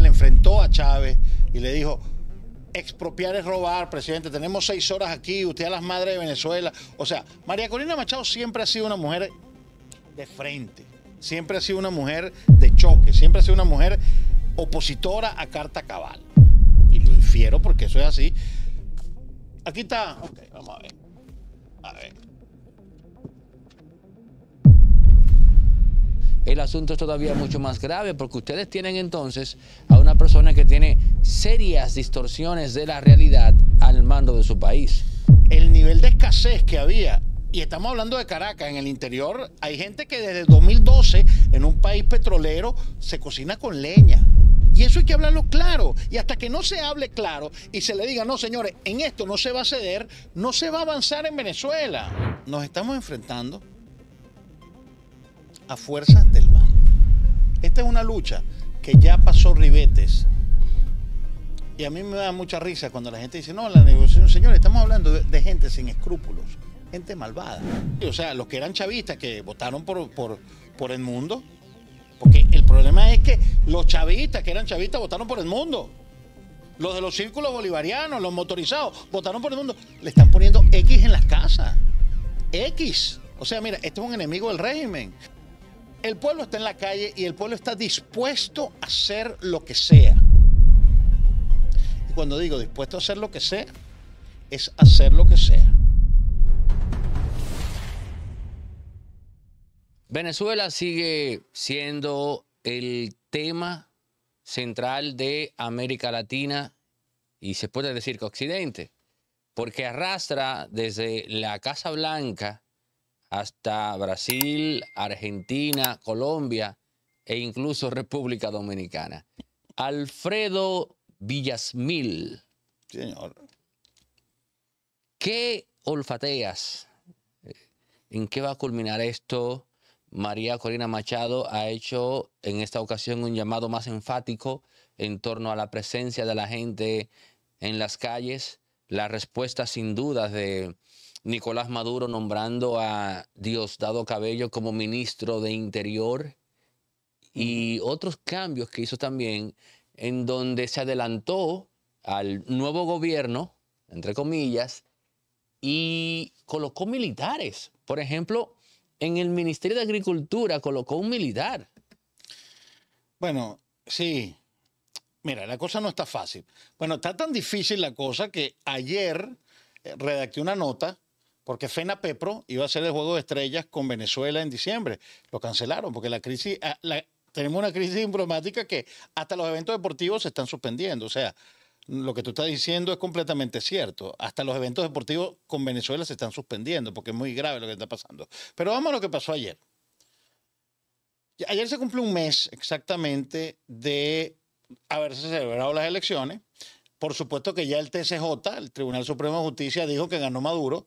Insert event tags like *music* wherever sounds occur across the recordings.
le enfrentó a Chávez y le dijo, expropiar es robar, presidente, tenemos seis horas aquí, usted a las madres de Venezuela. O sea, María Corina Machado siempre ha sido una mujer de frente, siempre ha sido una mujer de choque, siempre ha sido una mujer opositora a carta cabal. Y lo infiero porque eso es así. Aquí está, ok, vamos a ver. A ver. el asunto es todavía mucho más grave porque ustedes tienen entonces a una persona que tiene serias distorsiones de la realidad al mando de su país. El nivel de escasez que había, y estamos hablando de Caracas, en el interior hay gente que desde 2012 en un país petrolero se cocina con leña. Y eso hay que hablarlo claro. Y hasta que no se hable claro y se le diga, no señores, en esto no se va a ceder, no se va a avanzar en Venezuela. Nos estamos enfrentando a fuerzas del mal. Esta es una lucha que ya pasó ribetes. Y a mí me da mucha risa cuando la gente dice, no, la negociación, señores, estamos hablando de, gente sin escrúpulos, gente malvada. O sea, los que eran chavistas que votaron por, por, por el mundo, porque el problema es que los chavistas que eran chavistas votaron por el mundo. Los de los círculos bolivarianos, los motorizados, votaron por el mundo. Le están poniendo X en las casas. X. O sea, mira, este es un enemigo del régimen. El pueblo está en la calle y el pueblo está dispuesto a hacer lo que sea. Y cuando digo dispuesto a hacer lo que sea, es hacer lo que sea. Venezuela sigue siendo el tema central de América Latina y se puede decir que Occidente, porque arrastra desde la Casa Blanca hasta Brasil, Argentina, Colombia e incluso República Dominicana. Alfredo Villasmil. Señor. ¿Qué olfateas? ¿En qué va a culminar esto? María Corina Machado ha hecho en esta ocasión un llamado más enfático en torno a la presencia de la gente en las calles. La respuesta sin duda de Nicolás Maduro nombrando a Diosdado Cabello como ministro de Interior y otros cambios que hizo también en donde se adelantó al nuevo gobierno, entre comillas, y colocó militares. Por ejemplo, en el Ministerio de Agricultura colocó un militar. Bueno, sí. Mira, la cosa no está fácil. Bueno, está tan difícil la cosa que ayer eh, redacté una nota porque Fena Pepro iba a ser el juego de estrellas con Venezuela en diciembre. Lo cancelaron porque la crisis, ah, tenemos una crisis diplomática que hasta los eventos deportivos se están suspendiendo. O sea, lo que tú estás diciendo es completamente cierto. Hasta los eventos deportivos con Venezuela se están suspendiendo porque es muy grave lo que está pasando. Pero vamos a lo que pasó ayer. Ayer se cumplió un mes exactamente de haberse celebrado las elecciones. Por supuesto que ya el TCJ, el Tribunal Supremo de Justicia, dijo que ganó Maduro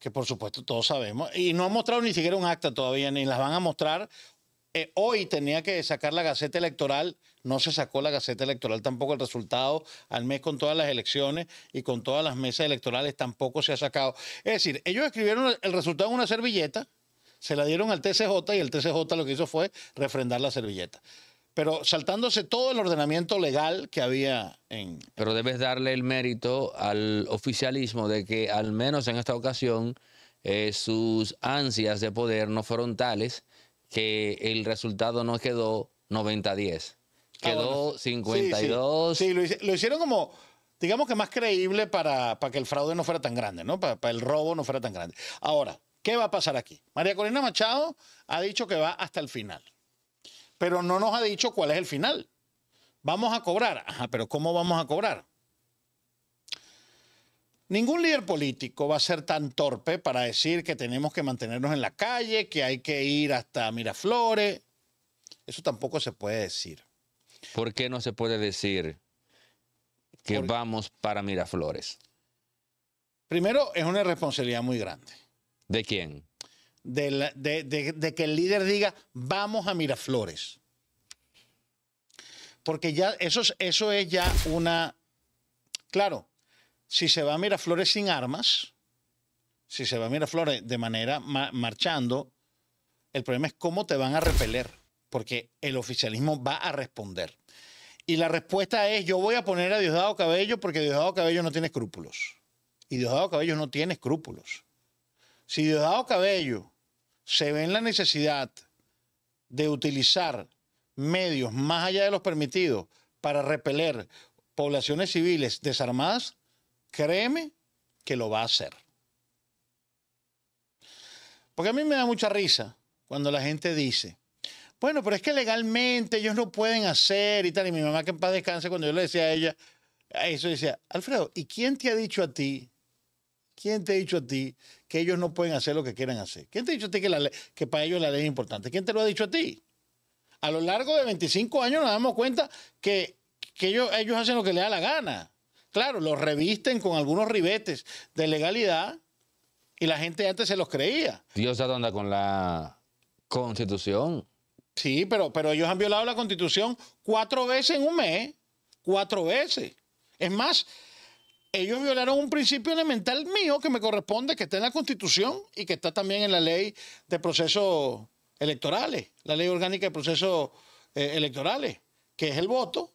que por supuesto todos sabemos, y no han mostrado ni siquiera un acta todavía, ni las van a mostrar. Eh, hoy tenía que sacar la Gaceta Electoral, no se sacó la Gaceta Electoral tampoco el resultado al mes con todas las elecciones y con todas las mesas electorales tampoco se ha sacado. Es decir, ellos escribieron el resultado en una servilleta, se la dieron al TCJ y el TCJ lo que hizo fue refrendar la servilleta pero saltándose todo el ordenamiento legal que había en... Pero debes darle el mérito al oficialismo de que al menos en esta ocasión eh, sus ansias de poder no fueron tales que el resultado no quedó 90-10, ah, quedó 52. Sí, lo, hicieron como, digamos que más creíble para, para, que el fraude no fuera tan grande, ¿no? Para, para el robo no fuera tan grande. Ahora, ¿qué va a pasar aquí? María Corina Machado ha dicho que va hasta el final pero no nos ha dicho cuál es el final. Vamos a cobrar. Ajá, pero ¿cómo vamos a cobrar? Ningún líder político va a ser tan torpe para decir que tenemos que mantenernos en la calle, que hay que ir hasta Miraflores. Eso tampoco se puede decir. ¿Por qué no se puede decir que vamos para Miraflores? Primero, es una responsabilidad muy grande. ¿De quién? de, que el líder diga, vamos a Miraflores. Porque ya eso es, eso es ya una... Claro, si se va a Miraflores sin armas, si se va a Miraflores de manera marchando, el problema es cómo te van a repeler, porque el oficialismo va a responder. Y la respuesta es, yo voy a poner a Diosdado Cabello porque Diosdado Cabello no tiene escrúpulos. Y Diosdado Cabello no tiene escrúpulos. Si Diosdado Cabello se ve en la necesidad de utilizar medios más allá de los permitidos para repeler poblaciones civiles desarmadas, créeme que lo va a hacer. Porque a mí me da mucha risa cuando la gente dice, bueno, pero es que legalmente ellos no pueden hacer y tal. Y mi mamá que en paz descanse, cuando yo le decía a ella, eso decía, Alfredo, ¿y quién te ha dicho a ti ¿Quién te ha dicho a ti que ellos no pueden hacer lo que quieran hacer? ¿Quién te ha dicho a ti que, para ellos la ley es importante? ¿Quién te lo ha dicho a ti? A lo largo de 25 años nos damos cuenta que, ellos, hacen lo que les da la gana. Claro, los revisten con algunos ribetes de legalidad y la gente antes se los creía. Dios anda con la constitución. Sí, pero, pero ellos han violado la constitución cuatro veces en un mes. Cuatro veces. Es más, ellos violaron un principio elemental mío que me corresponde, que está en la Constitución y que está también en la ley de procesos electorales, la ley orgánica de procesos eh, electorales, que es el voto.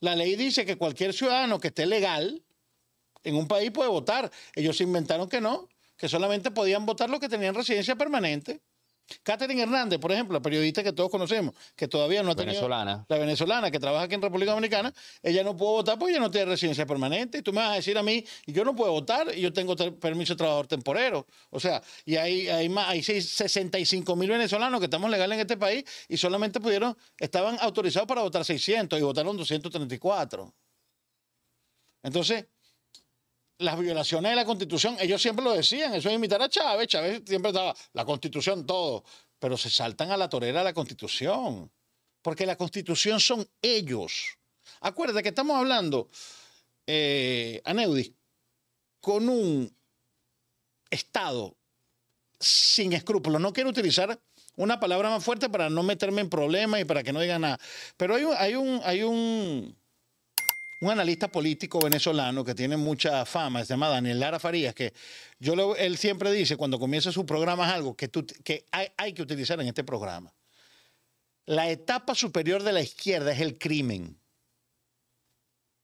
La ley dice que cualquier ciudadano que esté legal en un país puede votar. Ellos inventaron que no, que solamente podían votar los que tenían residencia permanente. Catherine Hernández, por ejemplo, la periodista que todos conocemos, que todavía no ha tenido... Venezolana. La venezolana que trabaja aquí en República Dominicana, ella no pudo votar porque ella no tiene residencia permanente. Y tú me vas a decir a mí, yo no puedo votar, y yo tengo permiso de trabajador temporero. O sea, y hay, hay, hay 65 mil venezolanos que estamos legales en este país y solamente pudieron, estaban autorizados para votar 600 y votaron 234. Entonces, las violaciones de la Constitución, ellos siempre lo decían, eso es imitar a Chávez, Chávez siempre estaba, la Constitución todo, pero se saltan a la torera la Constitución, porque la Constitución son ellos. Acuérdate que estamos hablando, eh, con un Estado sin escrúpulos. No quiero utilizar una palabra más fuerte para no meterme en problemas y para que no digan nada, pero hay un, hay un un analista político venezolano que tiene mucha fama, se llama Daniel Lara Farías, que yo él siempre dice cuando comienza su programa es algo que, que hay, hay que utilizar en este programa. La etapa superior de la izquierda es el crimen.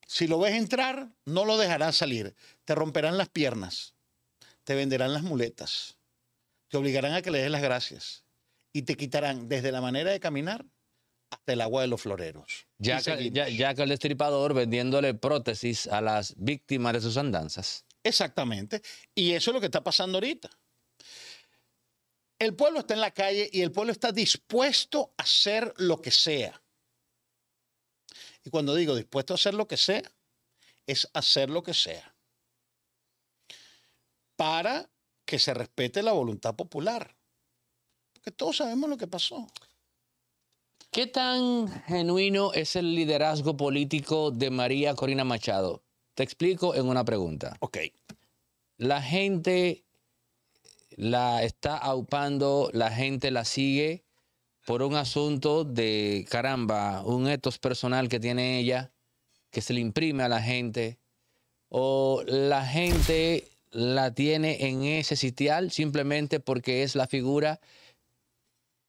Si lo ves entrar, no lo dejarás salir. Te romperán las piernas, te venderán las muletas, te obligarán a que le des las gracias y te quitarán desde la manera de caminar del agua de los floreros. ya, que el Destripador vendiéndole prótesis a las víctimas de sus andanzas. Exactamente. Y eso es lo que está pasando ahorita. El pueblo está en la calle y el pueblo está dispuesto a hacer lo que sea. Y cuando digo dispuesto a hacer lo que sea, es hacer lo que sea. Para que se respete la voluntad popular. Porque todos sabemos lo que pasó. ¿Qué tan genuino es el liderazgo político de María Corina Machado? Te explico en una pregunta. Ok. La gente la está aupando, la gente la sigue por un asunto de, caramba, un etos personal que tiene ella, que se le imprime a la gente, o la gente la tiene en ese sitial simplemente porque es la figura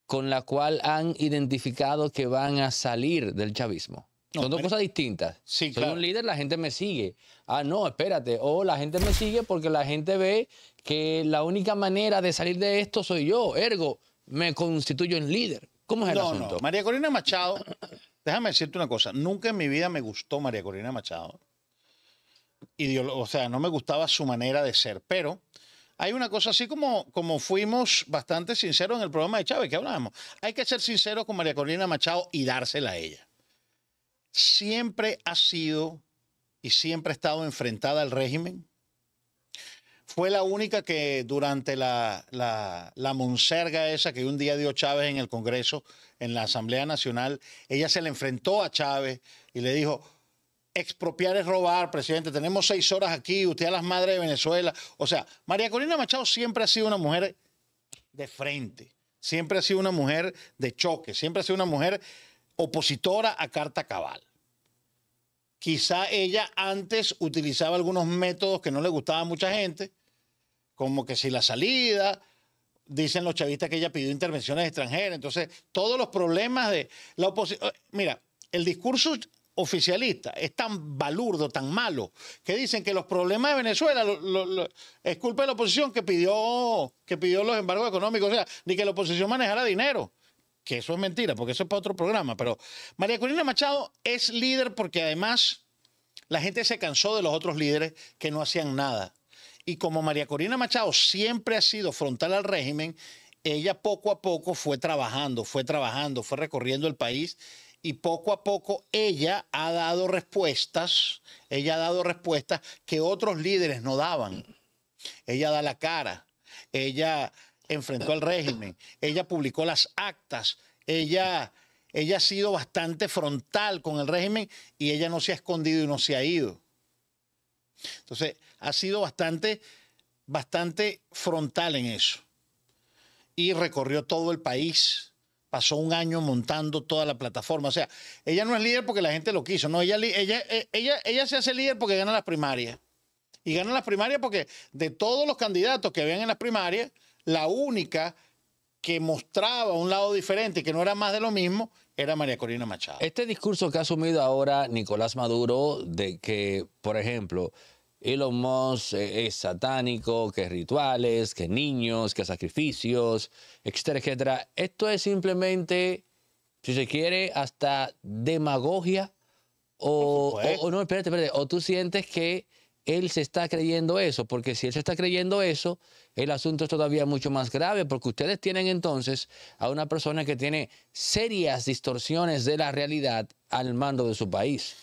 con la cual han identificado que van a salir del chavismo. Son dos cosas distintas. Sí, Soy un líder, la gente me sigue. Ah, no, espérate. O la gente me sigue porque la gente ve que la única manera de salir de esto soy yo. Ergo, me constituyo en líder. ¿Cómo es el asunto? María Corina Machado, déjame decirte una cosa. Nunca en mi vida me gustó María Corina Machado. o sea, no me gustaba su manera de ser, pero hay una cosa así como, como fuimos bastante sinceros en el programa de Chávez que hablábamos. Hay que ser sinceros con María Corina Machado y dársela a ella. Siempre ha sido y siempre ha estado enfrentada al régimen. Fue la única que durante la, la, la monserga esa que un día dio Chávez en el Congreso, en la Asamblea Nacional, ella se le enfrentó a Chávez y le dijo, expropiar es robar, presidente. Tenemos seis horas aquí, usted a las madres de Venezuela. O sea, María Corina Machado siempre ha sido una mujer de frente, siempre ha sido una mujer de choque, siempre ha sido una mujer opositora a carta cabal. Quizá ella antes utilizaba algunos métodos que no le gustaba a mucha gente, como que si la salida, dicen los chavistas que ella pidió intervenciones extranjeras. Entonces, todos los problemas de la oposición. Mira, el discurso ...oficialista, es tan balurdo, tan malo, que dicen que los problemas de Venezuela es culpa de la oposición que pidió, que pidió los embargos económicos, sea, ni que la oposición manejara dinero. Que eso es mentira, porque eso es para otro programa. Pero María Corina Machado es líder porque además la gente se cansó de los otros líderes que no hacían nada. Y como María Corina Machado siempre ha sido frontal al régimen, ella poco a poco fue trabajando, fue trabajando, fue recorriendo el país y poco a poco ella ha dado respuestas, ella ha dado respuestas que otros líderes no daban. Ella da la cara, ella enfrentó al régimen, ella publicó las actas, ella, ella ha sido bastante frontal con el régimen y ella no se ha escondido y no se ha ido. Entonces, ha sido bastante, bastante frontal en eso. Y recorrió todo el país pasó un año montando toda la plataforma. O sea, ella no es líder porque la gente lo quiso, no, ella, ella, eh, ella, ella se hace líder porque gana las primarias. Y gana las primarias porque de todos los candidatos que habían en las primarias, la única que mostraba un lado diferente, que no era más de lo mismo, era María Corina Machado. Este discurso que ha asumido ahora Nicolás Maduro de que, por ejemplo, el Musk eh, es satánico, que rituales, que niños, que sacrificios, etcétera, etcétera. Esto es simplemente, si se quiere, hasta demagogia. O, o no, espérate, espérate. O tú sientes que él se está creyendo eso, porque si él se está creyendo eso, el asunto es todavía mucho más grave, porque ustedes tienen entonces a una persona que tiene serias distorsiones de la realidad al mando de su país.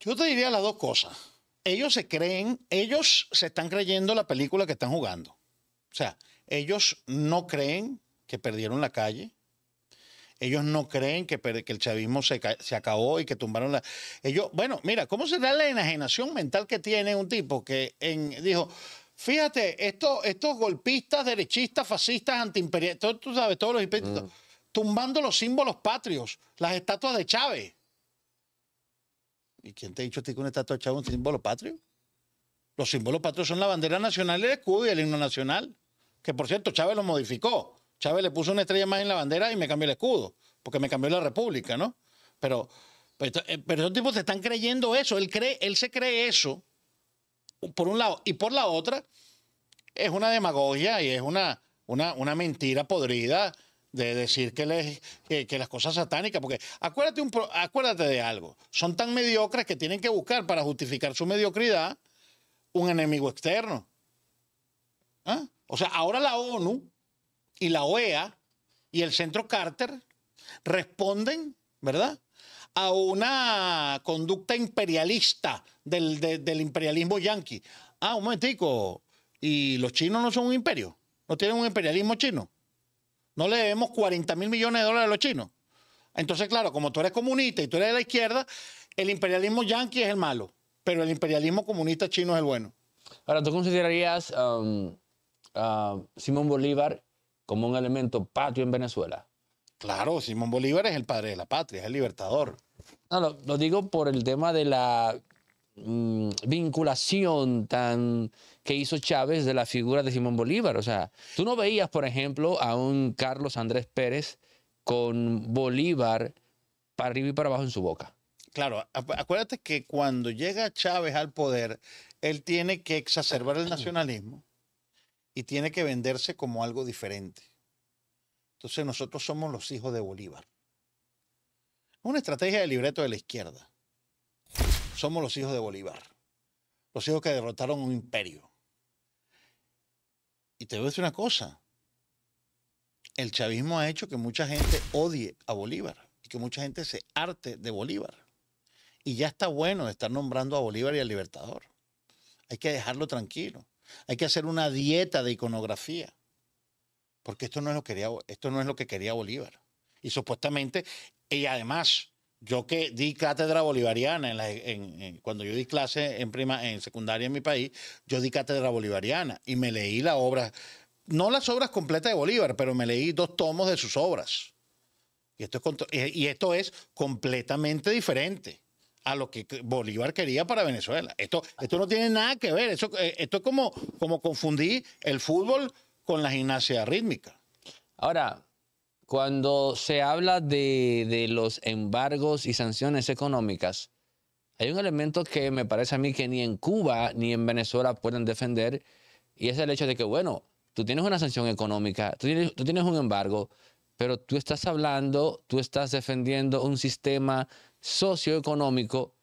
Yo te diría las dos cosas ellos se creen, ellos se están creyendo la película que están jugando. O sea, ellos no creen que perdieron la calle. Ellos no creen que, el chavismo se, acabó y que tumbaron la... Ellos, bueno, mira, ¿cómo se da la enajenación mental que tiene un tipo que dijo, fíjate, estos golpistas, derechistas, fascistas, antiimperialistas, tú, sabes, todos los imperialistas, mm. tumbando los símbolos patrios, las estatuas de Chávez. ¿Y quién te ha dicho que que una estatua es un símbolo patrio? Los símbolos patrios son la bandera nacional, el escudo y el himno nacional. Que por cierto, Chávez lo modificó. Chávez le puso una estrella más en la bandera y me cambió el escudo, porque me cambió la república, ¿no? Pero, pues, eh, pero, esos tipos se están creyendo eso. Él, cree, él se cree eso, por un lado. Y por la otra, es una demagogia y es una, una, una mentira podrida de decir que, les, que, las cosas satánicas, porque acuérdate, un, acuérdate de algo, son tan mediocres que tienen que buscar para justificar su mediocridad un enemigo externo. ¿Ah? O sea, ahora la ONU y la OEA y el Centro Carter responden, ¿verdad? A una conducta imperialista del, del imperialismo yanqui. Ah, un momentico, ¿y los chinos no son un imperio? ¿No tienen un imperialismo chino? No le debemos 40 mil millones de dólares a los chinos. Entonces, claro, como tú eres comunista y tú eres de la izquierda, el imperialismo yanqui es el malo, pero el imperialismo comunista chino es el bueno. Ahora, ¿tú considerarías um, a Simón Bolívar como un elemento patrio en Venezuela? Claro, Simón Bolívar es el padre de la patria, es el libertador. No, lo, digo por el tema de la mm, vinculación tan que hizo Chávez de la figura de Simón Bolívar. O sea, tú no veías, por ejemplo, a un Carlos Andrés Pérez con Bolívar para arriba y para abajo en su boca. Claro, acuérdate que cuando llega Chávez al poder, él tiene que exacerbar el nacionalismo y tiene que venderse como algo diferente. Entonces nosotros somos los hijos de Bolívar. Una estrategia de libreto de la izquierda. Somos los hijos de Bolívar. Los hijos que derrotaron un imperio. Y te voy a decir una cosa. El chavismo ha hecho que mucha gente odie a Bolívar y que mucha gente se arte de Bolívar. Y ya está bueno de estar nombrando a Bolívar y al Libertador. Hay que dejarlo tranquilo. Hay que hacer una dieta de iconografía. Porque esto no es lo que quería, esto no es lo que quería Bolívar. Y supuestamente, y además, yo que di cátedra bolivariana cuando yo di clase en en secundaria en mi país, yo di cátedra bolivariana y me leí las obras no las obras completas de Bolívar, pero me leí dos tomos de sus obras. Y esto es, y esto es completamente diferente a lo que Bolívar quería para Venezuela. Esto, esto no tiene nada que ver. Eso, eh, esto es como, como confundir el fútbol con la gimnasia rítmica. Ahora, cuando se habla de, los embargos y sanciones económicas, hay un elemento que me parece a mí que ni en Cuba ni en Venezuela pueden defender, y es el hecho de que, bueno, tú tienes una sanción económica, tú tienes, tú tienes un embargo, pero tú estás hablando, tú estás defendiendo un sistema socioeconómico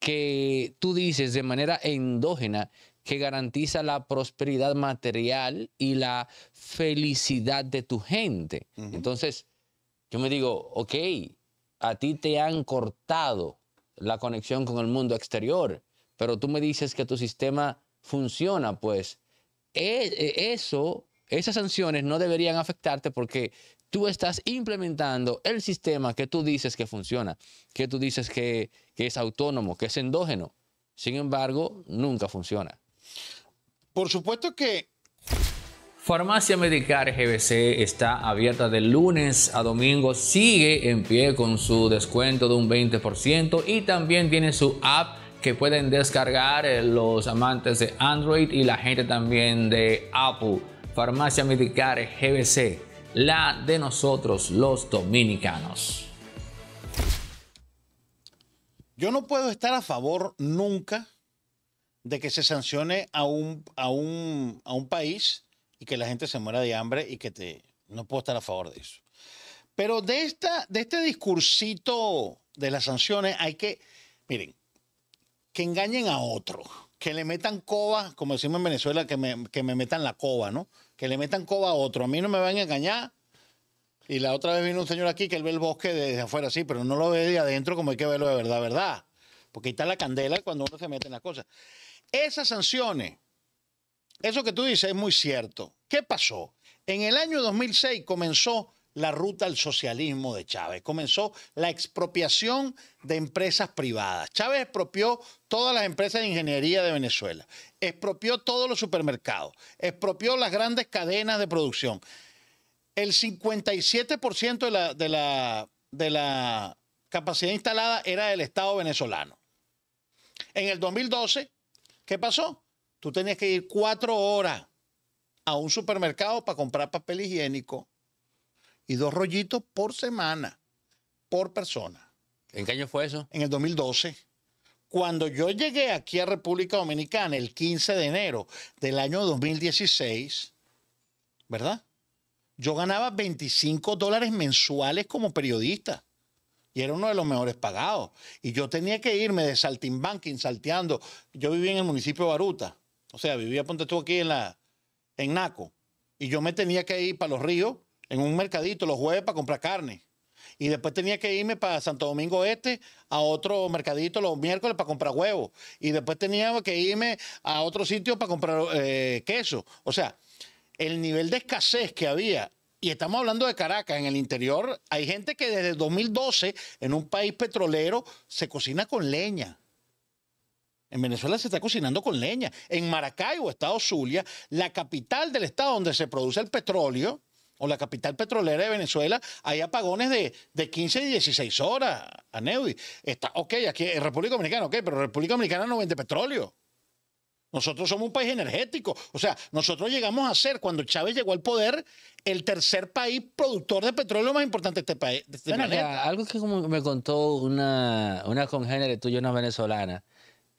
que tú dices de manera endógena que garantiza la prosperidad material y la felicidad de tu gente. Entonces, yo me digo, ok, a ti te han cortado la conexión con el mundo exterior, pero tú me dices que tu sistema funciona, pues e, e, eso, esas sanciones no deberían afectarte porque tú estás implementando el sistema que tú dices que funciona, que tú dices que es autónomo, que es endógeno. Sin embargo, nunca funciona por supuesto que Farmacia Medicar GBC está abierta de lunes a domingo, sigue en pie con su descuento de un 20% y también tiene su app que pueden descargar eh, los amantes de Android y la gente también de Apple. Farmacia Medicar GBC, la de nosotros los dominicanos. Yo no puedo estar a favor nunca de que se sancione a un, a un, a un país y que la gente se muera de hambre y que te... No puedo estar a favor de eso. Pero de, esta, de este discursito de las sanciones hay que, miren, que engañen a otro, que le metan coba, como decimos en Venezuela, que me, que me metan la coba, ¿no? Que le metan coba a otro. A mí no me van a engañar. Y la otra vez vino un señor aquí que él ve el bosque desde afuera, sí, pero no lo ve de adentro como hay que verlo de verdad, ¿verdad? Porque ahí está la candela cuando uno se mete en las cosas. Esas sanciones, eso que tú dices es muy cierto. ¿Qué pasó? En el año 2006 comenzó la ruta al socialismo de Chávez. Comenzó la expropiación de empresas privadas. Chávez expropió todas las empresas de ingeniería de Venezuela, expropió todos los supermercados, expropió las grandes cadenas de producción. El 57% de la, de la capacidad instalada era del Estado venezolano. En el 2012 ¿Qué pasó? Tú tenías que ir cuatro horas a un supermercado para comprar papel higiénico y dos rollitos por semana, por persona. ¿En qué año fue eso? En el 2012. Cuando yo llegué aquí a República Dominicana el 15 de enero del año 2016, ¿verdad? Yo ganaba 25 dólares mensuales como periodista y era uno de los mejores pagados. Y yo tenía que irme de saltimbanking, salteando. Yo vivía en el municipio de Baruta, o sea, vivía, ponte tú aquí en, la, en Naco, y yo me tenía que ir para los ríos, en un mercadito los jueves para comprar carne. Y después tenía que irme para Santo Domingo Este a otro mercadito los miércoles para comprar huevos. Y después tenía que irme a otro sitio para comprar eh, queso. O sea, el nivel de escasez que había y estamos hablando de Caracas, en el interior hay gente que desde 2012 en un país petrolero se cocina con leña. En Venezuela se está cocinando con leña. En Maracaibo, estado Zulia, la capital del estado donde se produce el petróleo, o la capital petrolera de Venezuela, hay apagones de, 15 y 16 horas a Está, ok, aquí en República Dominicana, ok, pero República Dominicana no vende petróleo. Nosotros somos un país energético. O sea, nosotros llegamos a ser, cuando Chávez llegó al poder, el tercer país productor de petróleo más importante de este país. Este algo que como me contó una, una congénere tuya, una venezolana,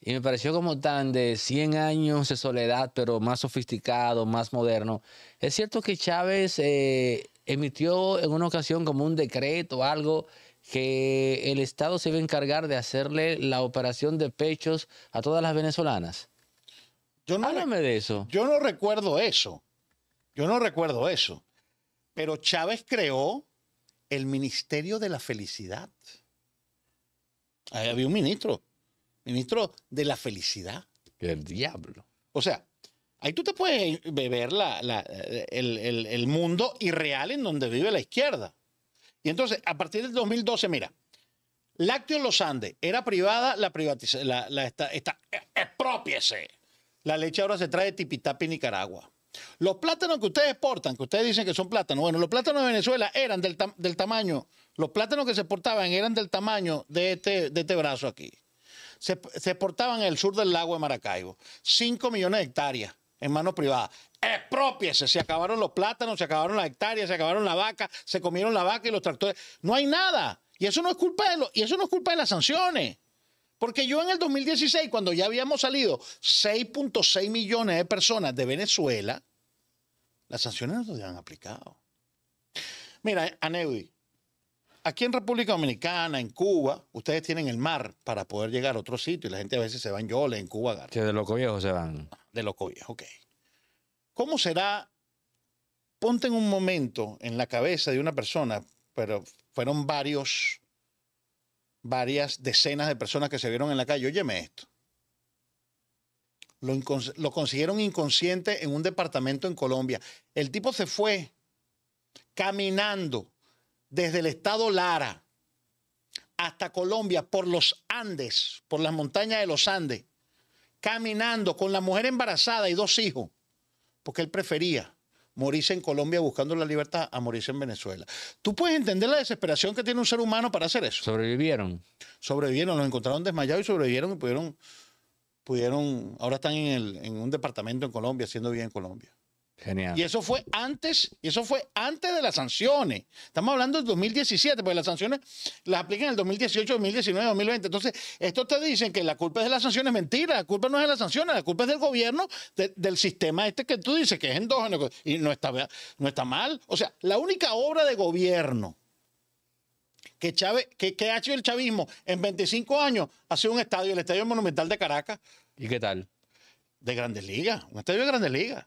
y me pareció como tan de 100 años de soledad, pero más sofisticado, más moderno. Es cierto que Chávez eh, emitió en una ocasión como un decreto o algo que el Estado se iba a encargar de hacerle la operación de pechos a todas las venezolanas. Yo no de eso. Yo no recuerdo eso. Yo no recuerdo eso. Pero Chávez creó el Ministerio de la Felicidad. había un ministro, ministro de la felicidad. El diablo. O sea, ahí tú te puedes beber la, eh, el, mundo irreal en donde vive la izquierda. Y entonces, a partir del 2012, mira, Lácteos Los Andes era privada, la privatización, la, eh, la leche ahora se trae de Tipitapi, Nicaragua. Los plátanos que ustedes exportan, que ustedes dicen que son plátanos, bueno, los plátanos de Venezuela eran del, tamaño, los plátanos que se exportaban eran del tamaño de este, de este brazo aquí. Se, exportaban en el sur del lago de Maracaibo. Cinco millones de hectáreas en manos privadas. Expropiese, se acabaron los plátanos, se acabaron las hectáreas, se acabaron la vaca, se comieron la vaca y los tractores. No hay nada. Y eso no es culpa de, y eso no es culpa de las sanciones. Porque yo en el 2016, cuando ya habíamos salido 6.6 millones de personas de Venezuela, las sanciones no se habían aplicado. Mira, Aneudi, aquí en República Dominicana, en Cuba, ustedes tienen el mar para poder llegar a otro sitio y la gente a veces se va en Yole, en Cuba. de loco viejo se van. Ah, de loco viejo, ok. ¿Cómo será? Ponte en un momento en la cabeza de una persona, pero fueron varios varias decenas de personas que se vieron en la calle. Óyeme esto. Lo, lo, consiguieron inconsciente en un departamento en Colombia. El tipo se fue caminando desde el estado Lara hasta Colombia por los Andes, por las montañas de los Andes, caminando con la mujer embarazada y dos hijos, porque él prefería morirse en Colombia buscando la libertad a morirse en Venezuela. Tú puedes entender la desesperación que tiene un ser humano para hacer eso. Sobrevivieron. Sobrevivieron, los encontraron desmayados y sobrevivieron y pudieron, pudieron ahora están en, el, en un departamento en Colombia, haciendo vida en Colombia. Y eso fue antes, eso fue antes de las sanciones. Estamos hablando del 2017, porque las sanciones las aplican en el 2018, 2019, 2020. Entonces, esto te dicen que la culpa es de las sanciones, mentira, la culpa no es de las sanciones, la culpa es del gobierno, del sistema este que tú dices que es endógeno y no está, mal. O sea, la única obra de gobierno que, Chávez, que ha hecho el chavismo en 25 años ha sido un estadio, el Estadio Monumental de Caracas. ¿Y qué tal? De Grandes Ligas, un estadio de Grandes Ligas.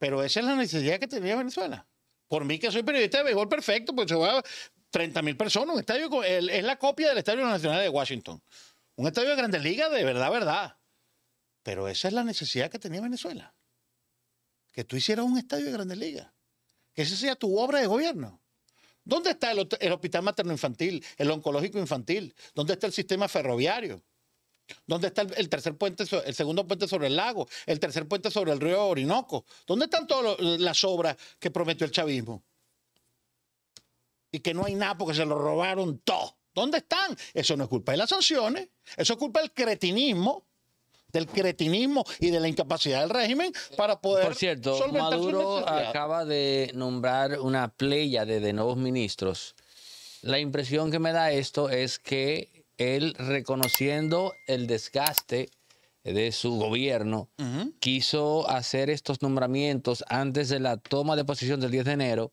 Pero esa es la necesidad que tenía Venezuela. Por mí que soy periodista de béisbol perfecto, pues se va a 30 personas. Un estadio, es la copia del Estadio Nacional de Washington. Un estadio de Grandes Ligas de verdad, verdad. Pero esa es la necesidad que tenía Venezuela. Que tú hicieras un estadio de Grandes Ligas. Que esa sea tu obra de gobierno. ¿Dónde está el hospital materno infantil, el oncológico infantil? ¿Dónde está el sistema ferroviario? ¿Dónde está el, tercer puente, el segundo puente sobre el lago, el tercer puente sobre el río Orinoco? ¿Dónde están todas las obras que prometió el chavismo? Y que no hay nada porque se lo robaron todo. ¿Dónde están? Eso no es culpa de las sanciones, eso es culpa del cretinismo del cretinismo y de la incapacidad del régimen para poder. Por cierto, Maduro acaba de nombrar una playa de nuevos ministros. La impresión que me da esto es que él reconociendo el desgaste de su gobierno, quiso hacer estos nombramientos antes de la toma de posición del 10 de enero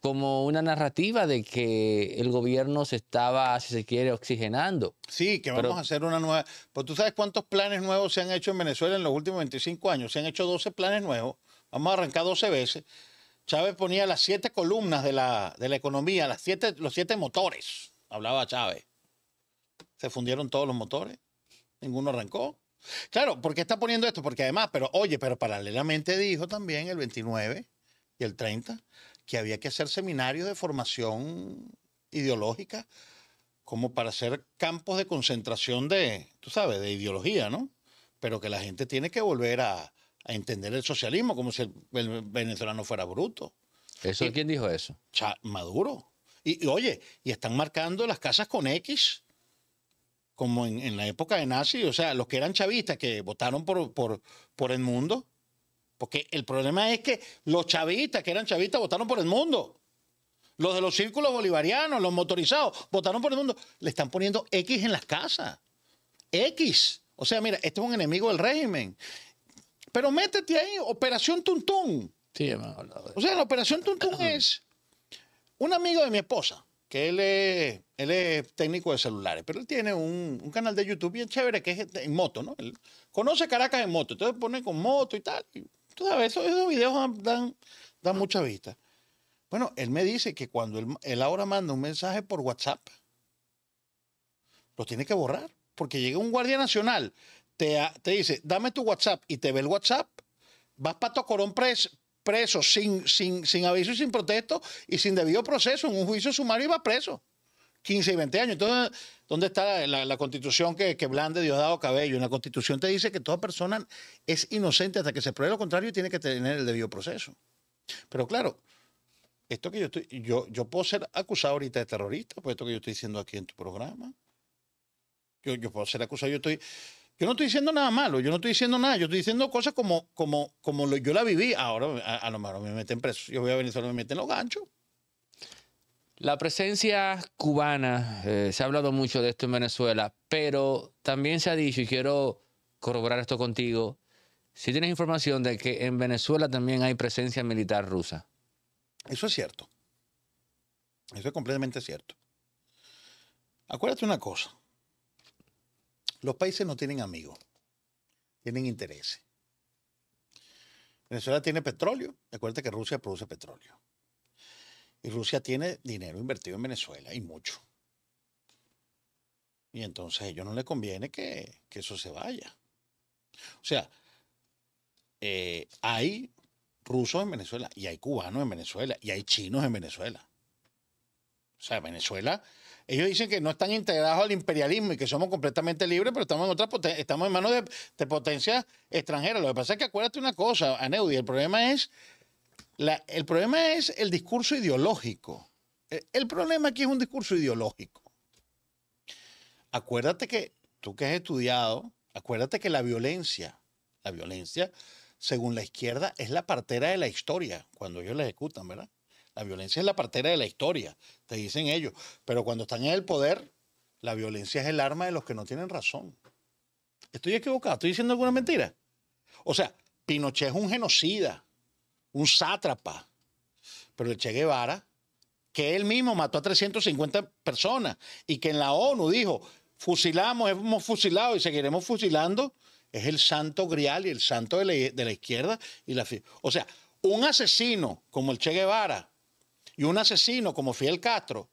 como una narrativa de que el gobierno se estaba, si se quiere, oxigenando. Sí, que vamos a hacer una nueva... Pues tú sabes cuántos planes nuevos se han hecho en Venezuela en los últimos 25 años. Se han hecho 12 planes nuevos. Vamos a arrancar 12 veces. Chávez ponía las siete columnas de la, economía, las los siete motores, hablaba Chávez se fundieron todos los motores, ninguno arrancó. Claro, ¿por qué está poniendo esto? Porque además, pero oye, pero paralelamente dijo también el 29 y el 30 que había que hacer seminarios de formación ideológica como para hacer campos de concentración de, tú sabes, de ideología, ¿no? Pero que la gente tiene que volver a, entender el socialismo como si el, venezolano fuera bruto. ¿Eso, ¿Quién dijo eso? Maduro. y, oye, y están marcando las casas con X como en, la época de Nazi, o sea, los que eran chavistas que votaron por, por, por el mundo, porque el problema es que los chavistas que eran chavistas votaron por el mundo. Los de los círculos bolivarianos, los motorizados, votaron por el mundo. Le están poniendo X en las casas. X. O sea, mira, este es un enemigo del régimen. Pero métete ahí, Operación Tuntún. Sí, O sea, la Operación Tuntún es un amigo de mi esposa, que él es él es técnico de celulares, pero él tiene un, canal de YouTube bien chévere que es este, en moto, ¿no? Él conoce Caracas en moto, entonces pone con moto y tal. tú sabes, esos, videos dan, mucha vista. Bueno, él me dice que cuando él, ahora manda un mensaje por WhatsApp, lo tiene que borrar, porque llega un guardia nacional, te, dice, dame tu WhatsApp y te ve el WhatsApp, vas para Tocorón preso sin, sin, sin aviso y sin protesto y sin debido proceso en un juicio sumario y vas preso. 15 y 20 años. Entonces, ¿dónde está la, constitución que, que blande Diosdado Cabello? una la constitución te dice que toda persona es inocente hasta que se pruebe lo contrario y tiene que tener el debido proceso. Pero claro, esto que yo estoy, yo, yo puedo ser acusado ahorita de terrorista, por esto que yo estoy diciendo aquí en tu programa. Yo, yo puedo ser acusado, yo estoy. Yo no estoy diciendo nada malo, yo no estoy diciendo nada, yo estoy diciendo cosas como, como, como yo la viví. Ahora a, lo mejor me meten preso, yo voy a Venezuela me meten los ganchos. La presencia cubana, eh, se ha hablado mucho de esto en Venezuela, pero también se ha dicho, y quiero corroborar esto contigo, si tienes información de que en Venezuela también hay presencia militar rusa. Eso es cierto. Eso es completamente cierto. Acuérdate una cosa. Los países no tienen amigos, tienen intereses. Venezuela tiene petróleo, acuérdate que Rusia produce petróleo. Y Rusia tiene dinero invertido en Venezuela y mucho. Y entonces a ellos no les conviene que, eso se vaya. O sea, eh, hay rusos en Venezuela y hay cubanos en Venezuela y hay chinos en Venezuela. O sea, Venezuela, ellos dicen que no están integrados al imperialismo y que somos completamente libres, pero estamos en otra estamos en manos de, de potencias extranjeras. Lo que pasa es que acuérdate una cosa, Aneudi, el problema es el problema es el discurso ideológico. El, el problema aquí es un discurso ideológico. Acuérdate que tú que has estudiado, acuérdate que la violencia, la violencia, según la izquierda, es la partera de la historia, cuando ellos la ejecutan, ¿verdad? La violencia es la partera de la historia, te dicen ellos. Pero cuando están en el poder, la violencia es el arma de los que no tienen razón. Estoy equivocado, estoy diciendo alguna mentira. O sea, Pinochet es un genocida un sátrapa, pero el Che Guevara, que él mismo mató a 350 personas y que en la ONU dijo, fusilamos, hemos fusilado y seguiremos fusilando, es el santo grial y el santo de la, izquierda. Y la, o sea, un asesino como el Che Guevara y un asesino como Fidel Castro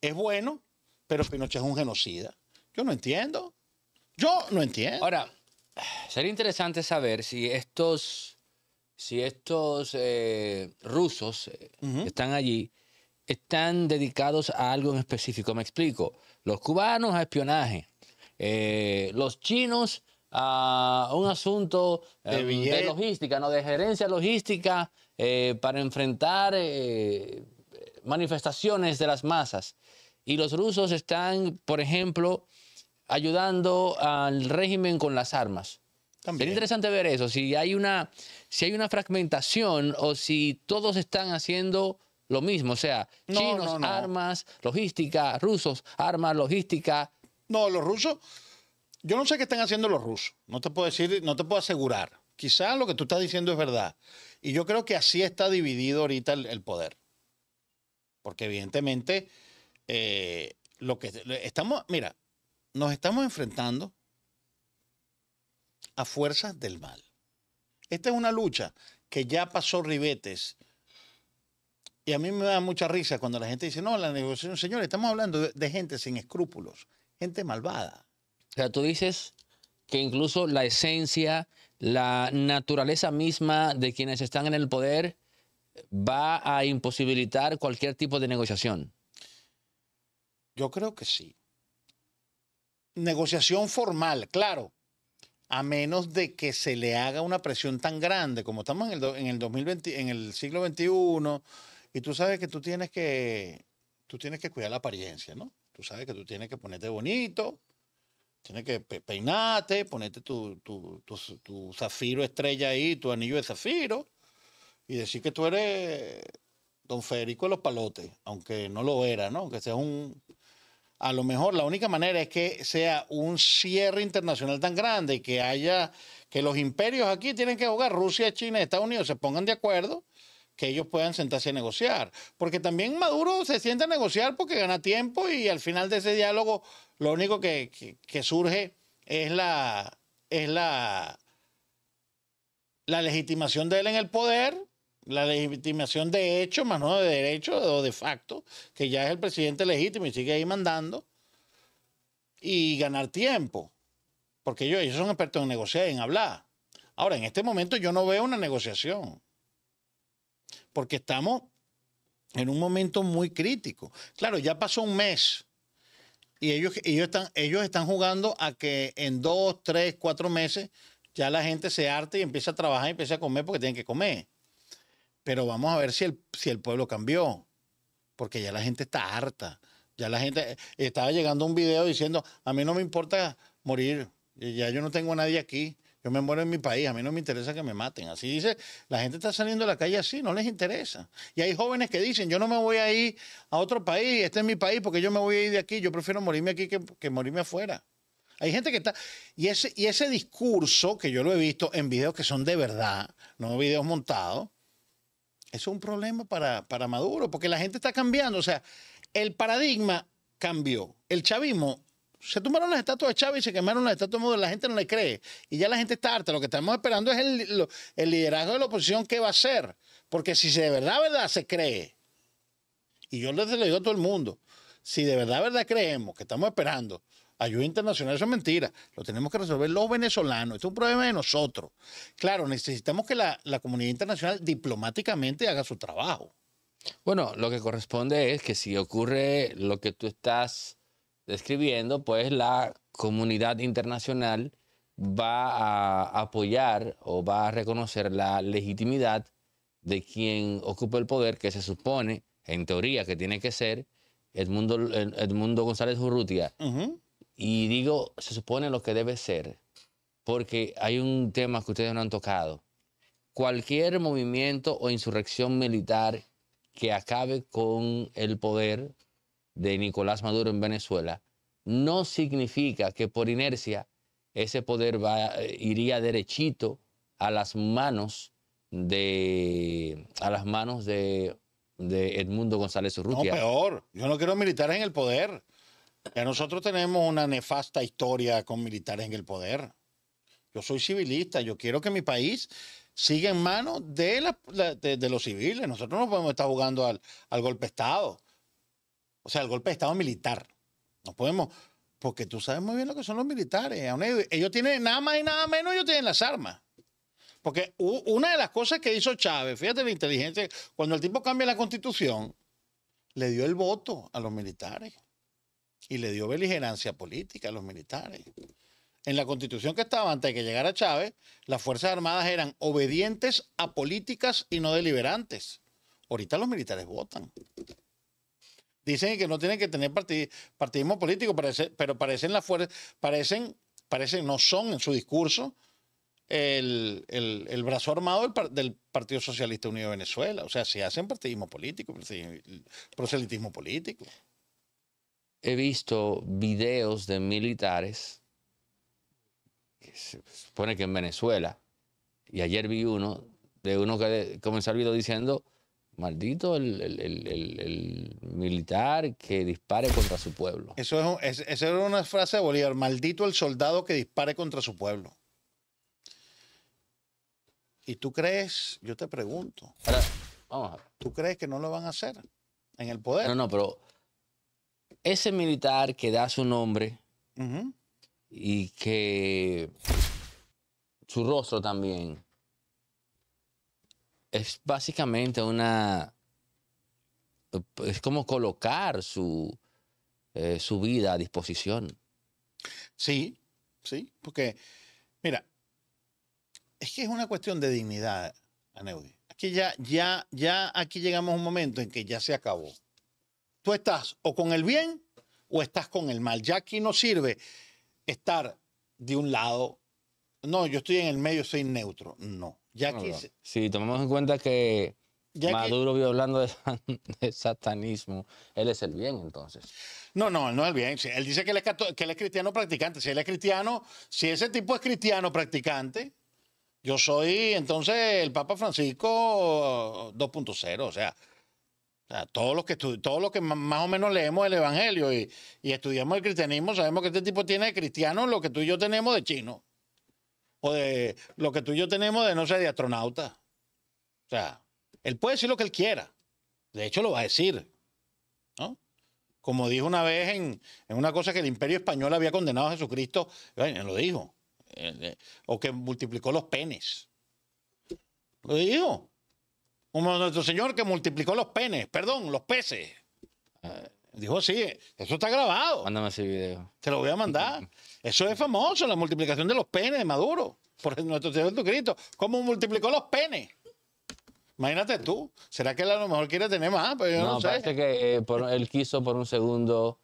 es bueno, pero Pinochet es un genocida. Yo no entiendo. Yo no entiendo. Ahora, sería interesante saber si estos si estos eh, rusos eh, están allí están dedicados a algo en específico. Me explico. Los cubanos a espionaje, eh, los chinos a un asunto de, de, logística, no de gerencia logística para enfrentar manifestaciones de las masas. Y los rusos están, por ejemplo, ayudando al régimen con las armas. Es interesante ver eso, si hay, una, si hay una fragmentación o si todos están haciendo lo mismo, o sea, chinos, armas, logística, rusos, armas, logística. No, los rusos, yo no sé qué están haciendo los rusos, no te puedo decir, no te puedo asegurar. Quizás lo que tú estás diciendo es verdad. Y yo creo que así está dividido ahorita el, poder. Porque evidentemente, eh, lo que estamos, mira, nos estamos enfrentando a fuerzas del mal. Esta es una lucha que ya pasó ribetes. Y a mí me da mucha risa cuando la gente dice, no, la negociación, señores estamos hablando de, de gente sin escrúpulos, gente malvada. O sea, tú dices que incluso la esencia, la naturaleza misma de quienes están en el poder va a imposibilitar cualquier tipo de negociación. Yo creo que sí. Negociación formal, claro a menos de que se le haga una presión tan grande como estamos en el, en el siglo XXI, y tú sabes que tú tienes que, tú tienes que cuidar la apariencia, ¿no? Tú sabes que tú tienes que ponerte bonito, tienes que peinarte, ponerte tu, tu, zafiro estrella ahí, tu anillo de zafiro, y decir que tú eres don Federico de los Palotes, aunque no lo era, ¿no? Aunque sea un, a lo mejor la única manera es que sea un cierre internacional tan grande y que haya que los imperios aquí tienen que jugar, Rusia, China, Estados Unidos se pongan de acuerdo que ellos puedan sentarse a negociar. Porque también Maduro se sienta a negociar porque gana tiempo y al final de ese diálogo lo único que, surge es la, es la, la legitimación de él en el poder la legitimación de hecho, más no de derecho o de facto, que ya es el presidente legítimo y sigue ahí mandando, y ganar tiempo, porque ellos, son expertos en negociar y en hablar. Ahora, en este momento yo no veo una negociación, porque estamos en un momento muy crítico. Claro, ya pasó un mes y ellos, ellos, están, ellos están jugando a que en dos, tres, cuatro meses ya la gente se arte y empieza a trabajar y empieza a comer porque tienen que comer. Pero vamos a ver si el, si el pueblo cambió, porque ya la gente está harta. Ya la gente eh, estaba llegando un video diciendo, a mí no me importa morir, ya yo no tengo a nadie aquí, yo me muero en mi país, a mí no me interesa que me maten. Así dice, la gente está saliendo a la calle así, no les interesa. Y hay jóvenes que dicen, yo no me voy a ir a otro país, este es mi país, porque yo me voy a ir de aquí, yo prefiero morirme aquí que, morirme afuera. Hay gente que está... Y ese, y ese discurso, que yo lo he visto en videos que son de verdad, no videos montados, es un problema para, Maduro, porque la gente está cambiando. O sea, el paradigma cambió. El chavismo se tomaron las estatuas de Chávez y se quemaron las estatuas de Maduro. La gente no le cree. Y ya la gente está harta. Lo que estamos esperando es el, liderazgo de la oposición. ¿Qué va a hacer? Porque si de verdad, verdad se cree, y yo les le digo a todo el mundo, si de verdad, verdad creemos que estamos esperando ayuda internacional, eso es mentira. Lo tenemos que resolver los venezolanos. es un problema de nosotros. Claro, necesitamos que la, comunidad internacional diplomáticamente haga su trabajo. Bueno, lo que corresponde es que si ocurre lo que tú estás describiendo, pues la comunidad internacional va a apoyar o va a reconocer la legitimidad de quien ocupa el poder, que se supone, en teoría, que tiene que ser Edmundo, Edmundo González Urrutia, y digo, se supone lo que debe ser, porque hay un tema que ustedes no han tocado. Cualquier movimiento o insurrección militar que acabe con el poder de Nicolás Maduro en Venezuela no significa que por inercia ese poder eh, iría derechito a las manos de a las manos de, de Edmundo González Urrutia. No, peor. Yo no quiero militares en el poder. Ya nosotros tenemos una nefasta historia con militares en el poder. Yo soy civilista, yo quiero que mi país siga en manos de, los civiles. Nosotros no podemos estar jugando al, al golpe de Estado. O sea, al golpe de Estado militar. No podemos, porque tú sabes muy bien lo que son los militares. Ellos tienen nada más y nada menos, ellos tienen las armas. Porque una de las cosas que hizo Chávez, fíjate la inteligente, cuando el tipo cambia la constitución, le dio el voto a los militares y le dio beligerancia política a los militares. En la constitución que estaba antes de que llegara Chávez, las Fuerzas Armadas eran obedientes a políticas y no deliberantes. Ahorita los militares votan. Dicen que no tienen que tener partidismo político, pero parecen las fuerzas, parecen, parecen, no son en su discurso el, brazo armado del, Partido Socialista Unido de Venezuela. O sea, se hacen partidismo político, proselitismo político he visto videos de militares, que se supone que en Venezuela, y ayer vi uno, de uno que comenzó el video diciendo, maldito el, militar que dispare contra su pueblo. Eso es, esa era una frase de Bolívar, maldito el soldado que dispare contra su pueblo. ¿Y tú crees, yo te pregunto, tú crees que no lo van a hacer en el poder? No, no, pero ese militar que da su nombre y que su rostro también es básicamente una es como colocar su, eh, su vida a disposición. Sí, sí, porque, mira, es que es una cuestión de dignidad, Aneudi. Aquí ya, ya, ya aquí llegamos a un momento en que ya se acabó. Tú estás o con el bien o estás con el mal. Ya aquí no sirve estar de un lado. No, yo estoy en el medio, soy neutro. No. Ya aquí. Si tomamos en cuenta que Maduro vio hablando *laughs* de, satanismo. Él es el bien, entonces. No, no, él no es el bien. él dice que él, es que él, es cristiano practicante. Si él es cristiano, si ese tipo es cristiano practicante, yo soy entonces el Papa Francisco 2.0. O sea, o sea, todos los que, todos que más o menos leemos el Evangelio y, estudiamos el cristianismo sabemos que este tipo tiene de cristiano lo que tú y yo tenemos de chino. O de lo que tú y yo tenemos de, no sé, de astronauta. O sea, él puede decir lo que él quiera. De hecho, lo va a decir. ¿No? Como dijo una vez en, una cosa que el imperio español había condenado a Jesucristo, lo dijo. Eh, eh, o que multiplicó los penes. Lo dijo un nuestro Señor que multiplicó los penes, perdón, los peces. Eh, dijo, sí, eso está grabado. Mándame ese video. Te lo voy a mandar. *laughs* Eso es famoso, la multiplicación de los penes de Maduro. Por nuestro Señor Jesucristo. ¿Cómo multiplicó los penes? Imagínate tú. ¿Será que él a lo mejor quiere tener más? Pues yo no, sé. parece que eh, él quiso por un segundo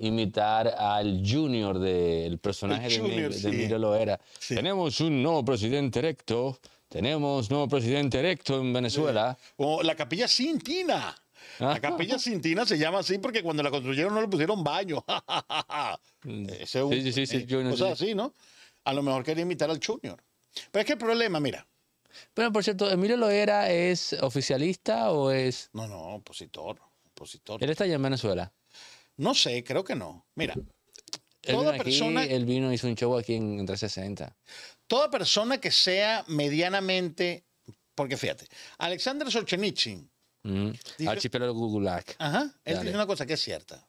imitar al Junior del personaje de, Miro Loera. Tenemos un nuevo presidente recto, tenemos nuevo presidente electo en Venezuela. O la capilla Sintina. La capilla Sintina se llama así porque cuando la construyeron no le pusieron baño. *laughs* sí, sí, sí, Junior. Eh, yo así, ¿no? A lo mejor quería invitar al Junior. Pero es que el problema, mira. Pero por cierto, ¿Emilio Loera es oficialista o es.? No, no, opositor. opositor. ¿Él está allá en Venezuela? No sé, creo que no. Mira. Él vino persona. Aquí, él vino hizo un show aquí en 360. Toda persona que sea medianamente, porque fíjate, Alexander Solzhenitsyn. Mm. Archipelago Ajá, él dice una cosa que es cierta.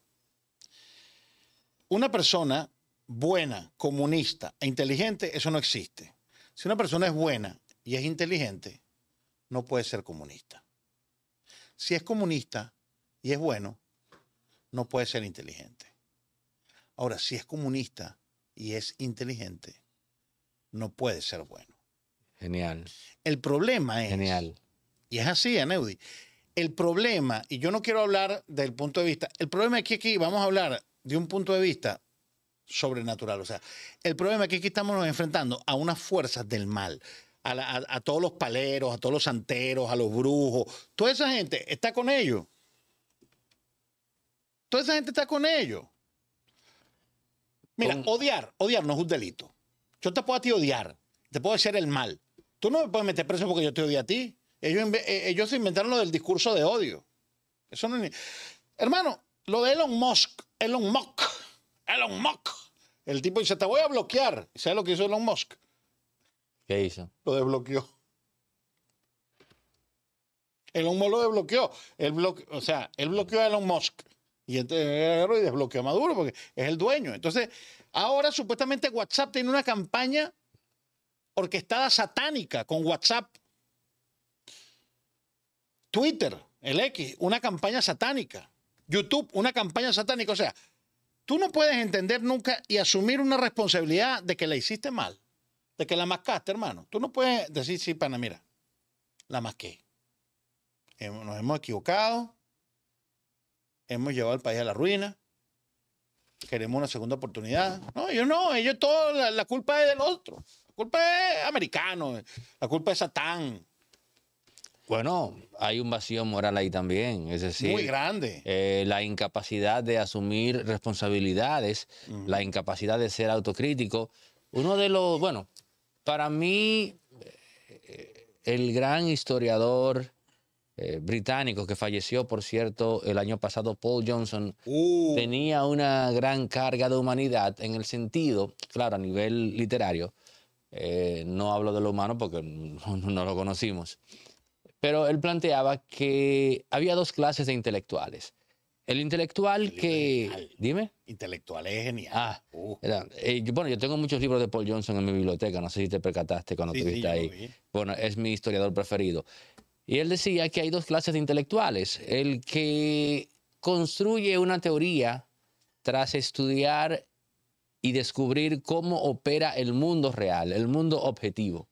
Una persona buena, comunista e inteligente, eso no existe. Si una persona es buena y es inteligente, no puede ser comunista. Si es comunista y es bueno, no puede ser inteligente. Ahora, si es comunista y es inteligente, no puede ser bueno. Genial. El problema es. Genial. Y es así, Aneudi. El problema, y yo no quiero hablar del punto de vista, el problema es que aquí vamos a hablar de un punto de vista sobrenatural. O sea, el problema es que aquí estamos nos enfrentando a unas fuerzas del mal. A, todos los paleros, a todos los santeros, a los brujos. Toda esa gente está con ellos. Toda esa gente está con ellos. Mira, odiar, odiar no es un delito. Yo te puedo a ti odiar, te puedo hacer el mal. Tú no me puedes meter preso porque yo te odio a ti. Ellos, eh, ellos inventaron lo del discurso de odio. Eso no ni... Hermano, lo de Elon Musk, Elon Musk, Elon Musk. El tipo dice, te voy a bloquear. ¿Sabes lo que hizo Elon Musk? ¿Qué hizo? Lo desbloqueó. Elon Musk lo desbloqueó. El bloque... o sea, él bloqueó a Elon Musk. Y entonces y desbloqueó a Maduro porque es el dueño. Entonces, Ahora supuestamente WhatsApp tiene una campaña orquestada satánica con WhatsApp. Twitter, el X, una campaña satánica. YouTube, una campaña satánica. O sea, tú no puedes entender nunca y asumir una responsabilidad de que la hiciste mal, de que la mascaste, hermano. Tú no puedes decir, sí, pana, mira, la masqué. Nos hemos equivocado, hemos llevado al país a la ruina, queremos una segunda oportunidad. No, yo no, ellos todo, la, culpa es del otro. La culpa es americano, la culpa es Satán. Bueno, hay un vacío moral ahí también, es decir, muy grande. Eh, la incapacidad de asumir responsabilidades, la incapacidad de ser autocrítico. Uno de los, bueno, para mí, eh, el gran historiador, eh, británico que falleció, por cierto, el año pasado, Paul Johnson, uh. tenía una gran carga de humanidad en el sentido, claro, a nivel literario, eh, no hablo de lo humano porque *laughs* no, lo conocimos, pero él planteaba que había dos clases de intelectuales. El intelectual que... Dime. Intelectual es genial. Ah, uh. eh, bueno, yo tengo muchos libros de Paul Johnson en mi biblioteca, no sé si te percataste cuando estuviste ahí. Bueno, es mi historiador preferido. Y él decía que hay dos clases de intelectuales. El que construye una teoría tras estudiar y descubrir cómo opera el mundo real, el mundo objetivo.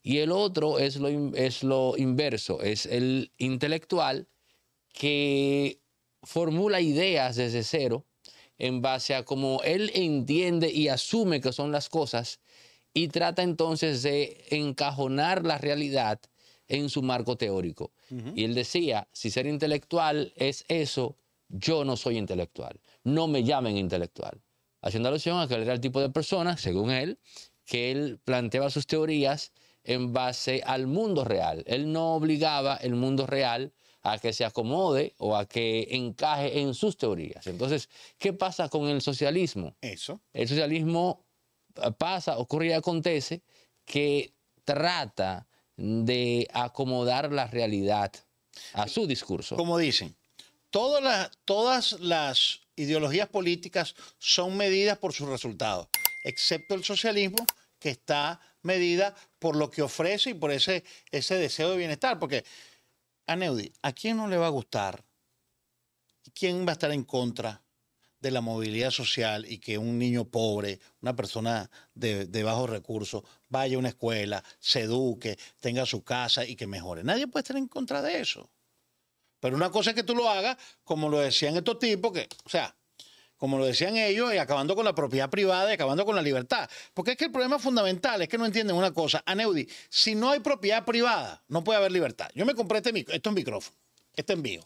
Y el otro es lo, es lo inverso, es el intelectual que formula ideas desde cero en base a cómo él entiende y asume que son las cosas y trata entonces de encajonar la realidad en su marco teórico. Y él decía, si ser intelectual es eso, yo no soy intelectual, no me llamen intelectual. Haciendo alusión a que él era el tipo de persona, según él, que él planteaba sus teorías en base al mundo real. Él no obligaba el mundo real a que se acomode o a que encaje en sus teorías. Entonces, ¿qué pasa con el socialismo? Eso. El socialismo eh, pasa, ocurre y acontece que trata de acomodar la realidad a su discurso. Como dicen, todas las, ideologías políticas son medidas por sus resultados, excepto el socialismo, que está medida por lo que ofrece y por ese, ese deseo de bienestar. Porque, Aneudi, ¿a quién no le va a gustar? ¿Quién va a estar en contra? de la movilidad social y que un niño pobre, una persona de, bajos recursos, vaya a una escuela, se eduque, tenga su casa y que mejore. Nadie puede estar en contra de eso. Pero una cosa es que tú lo hagas, como lo decían estos tipos, que, o sea, como lo decían ellos, y acabando con la propiedad privada y acabando con la libertad. Porque es que el problema fundamental es que no entienden una cosa. Aneudi, si no hay propiedad privada, no puede haber libertad. Yo me compré este, micrófono, micrófono este envío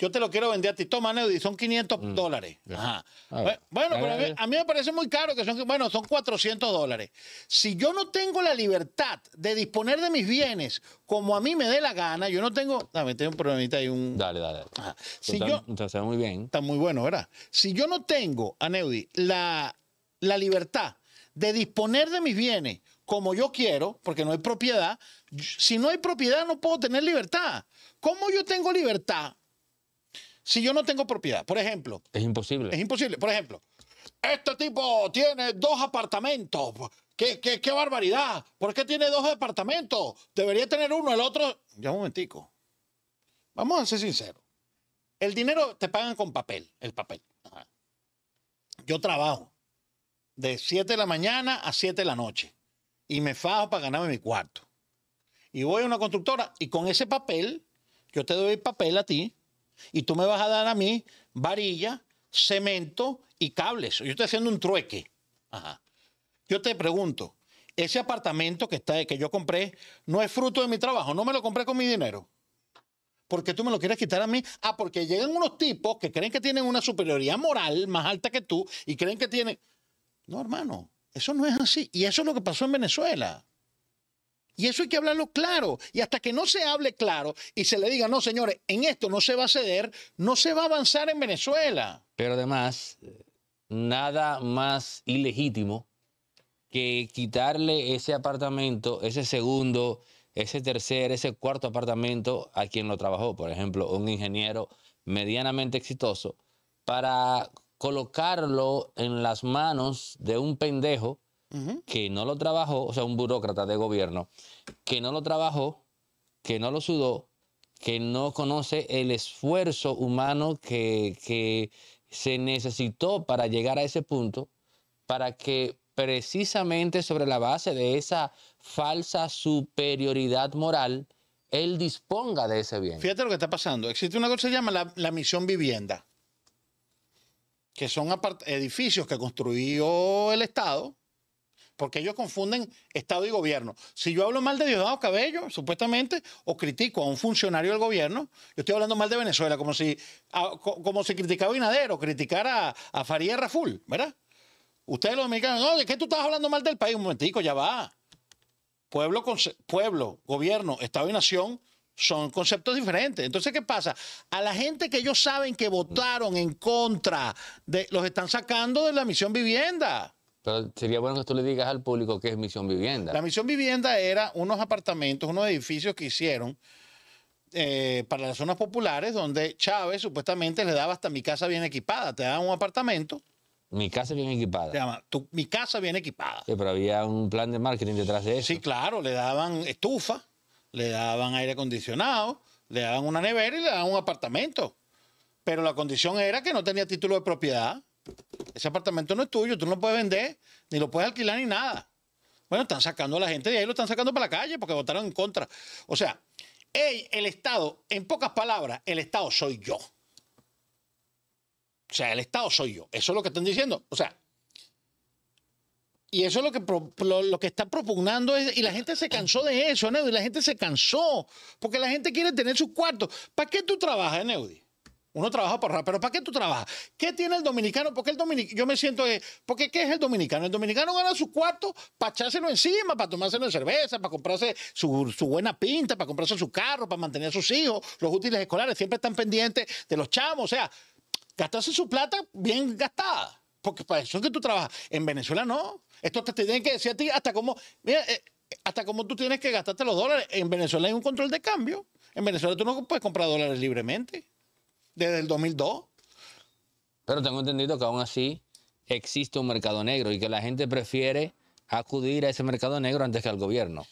yo te lo quiero vender a ti, toma, Neudi, son 500 mm. dólares. Ajá. bueno, a, pero a mí me parece muy caro que son, bueno, son 400 dólares. Si yo no tengo la libertad de disponer de mis bienes como a mí me dé la gana, yo no tengo, dame, tengo un problemita ahí. Dale, dale. Pues está, muy bien. Está muy bueno, ¿verdad? Si yo no tengo, Aneudi, la, la libertad de disponer de mis bienes como yo quiero, porque no hay propiedad, si no hay propiedad no puedo tener libertad. ¿Cómo yo tengo libertad si yo no tengo propiedad, por ejemplo. Es imposible. Es imposible. Por ejemplo, este tipo tiene dos apartamentos. ¿Qué, qué, qué barbaridad? ¿Por qué tiene dos apartamentos? Debería tener uno, el otro. Ya un momentico. Vamos a ser sinceros. El dinero te pagan con papel, el papel. Yo trabajo de 7 de la mañana a 7 de la noche y me fajo para ganarme mi cuarto. Y voy a una constructora y con ese papel, yo te doy papel a ti y tú me vas a dar a mí varilla, cemento y cables. Yo estoy haciendo un trueque. Yo te pregunto, ese apartamento que, está, que yo compré no es fruto de mi trabajo, no me lo compré con mi dinero. ¿Por qué tú me lo quieres quitar a mí? Ah, porque llegan unos tipos que creen que tienen una superioridad moral más alta que tú y creen que tienen... No, hermano, eso no es así. Y eso es lo que pasó en Venezuela. Y eso hay que hablarlo claro. Y hasta que no se hable claro y se le diga, no, señores, en esto no se va a ceder, no se va a avanzar en Venezuela. Pero además, nada más ilegítimo que quitarle ese apartamento, ese segundo, ese tercer, ese cuarto apartamento a quien lo trabajó, por ejemplo, un ingeniero medianamente exitoso, para colocarlo en las manos de un pendejo que no lo trabajó, o sea, un burócrata de gobierno, que no lo trabajó, que no lo sudó, que no conoce el esfuerzo humano que, se necesitó para llegar a ese punto, para que precisamente sobre la base de esa falsa superioridad moral, él disponga de ese bien. Fíjate lo que está pasando. Existe una cosa que se llama la, la misión vivienda, que son edificios que construyó el Estado porque ellos confunden Estado y gobierno. Si yo hablo mal de Diosdado Cabello, supuestamente, o critico a un funcionario del gobierno, yo estoy hablando mal de Venezuela, como si, ah, como si criticara a Binader criticara a, Faría Raful, ¿verdad? Ustedes los dominicanos, no, ¿de qué tú estás hablando mal del país? Un momentico, ya va. Pueblo, pueblo gobierno, Estado y nación son conceptos diferentes. Entonces, ¿qué pasa? A la gente que ellos saben que votaron en contra, de, los están sacando de la misión vivienda. Pero sería bueno que tú le digas al público qué es Misión Vivienda. La Misión Vivienda era unos apartamentos, unos edificios que hicieron eh, para las zonas populares donde Chávez supuestamente le daba hasta mi casa bien equipada. Te daban un apartamento. Mi casa bien equipada. Mi casa bien equipada. Sí, pero había un plan de marketing detrás de eso. Sí, claro, le daban estufa, le daban aire acondicionado, le daban una nevera y le daban un apartamento. Pero la condición era que no tenía título de propiedad. Ese apartamento no es tuyo, tú no lo puedes vender, ni lo puedes alquilar, ni nada. Bueno, están sacando a la gente de ahí, lo están sacando para la calle porque votaron en contra. O sea, el, Estado, en pocas palabras, el Estado soy yo. O sea, el Estado soy yo. Eso es lo que están diciendo. O sea, y eso es lo que, lo, que está propugnando. y la gente se cansó de eso, Neudi. La gente se cansó. Porque la gente quiere tener su cuarto. ¿Para qué tú trabajas, Neudi? Uno trabaja para ahorrar, pero ¿para qué tú trabajas? ¿Qué tiene el dominicano? Porque el dominicano, yo me siento, que, eh, porque ¿qué es el dominicano? El dominicano gana su cuarto para echárselo encima, para tomárselo de cerveza, para comprarse su, buena pinta, para comprarse su carro, para mantener a sus hijos, los útiles escolares, siempre están pendientes de los chamos, o sea, gastarse su plata bien gastada, porque para eso es que tú trabajas. En Venezuela no, esto te tienen que decir a ti hasta cómo, mira, eh, hasta cómo tú tienes que gastarte los dólares. En Venezuela hay un control de cambio, en Venezuela tú no puedes comprar dólares libremente desde el 2002. Pero tengo entendido que aún así existe un mercado negro y que la gente prefiere acudir a ese mercado negro antes que al gobierno.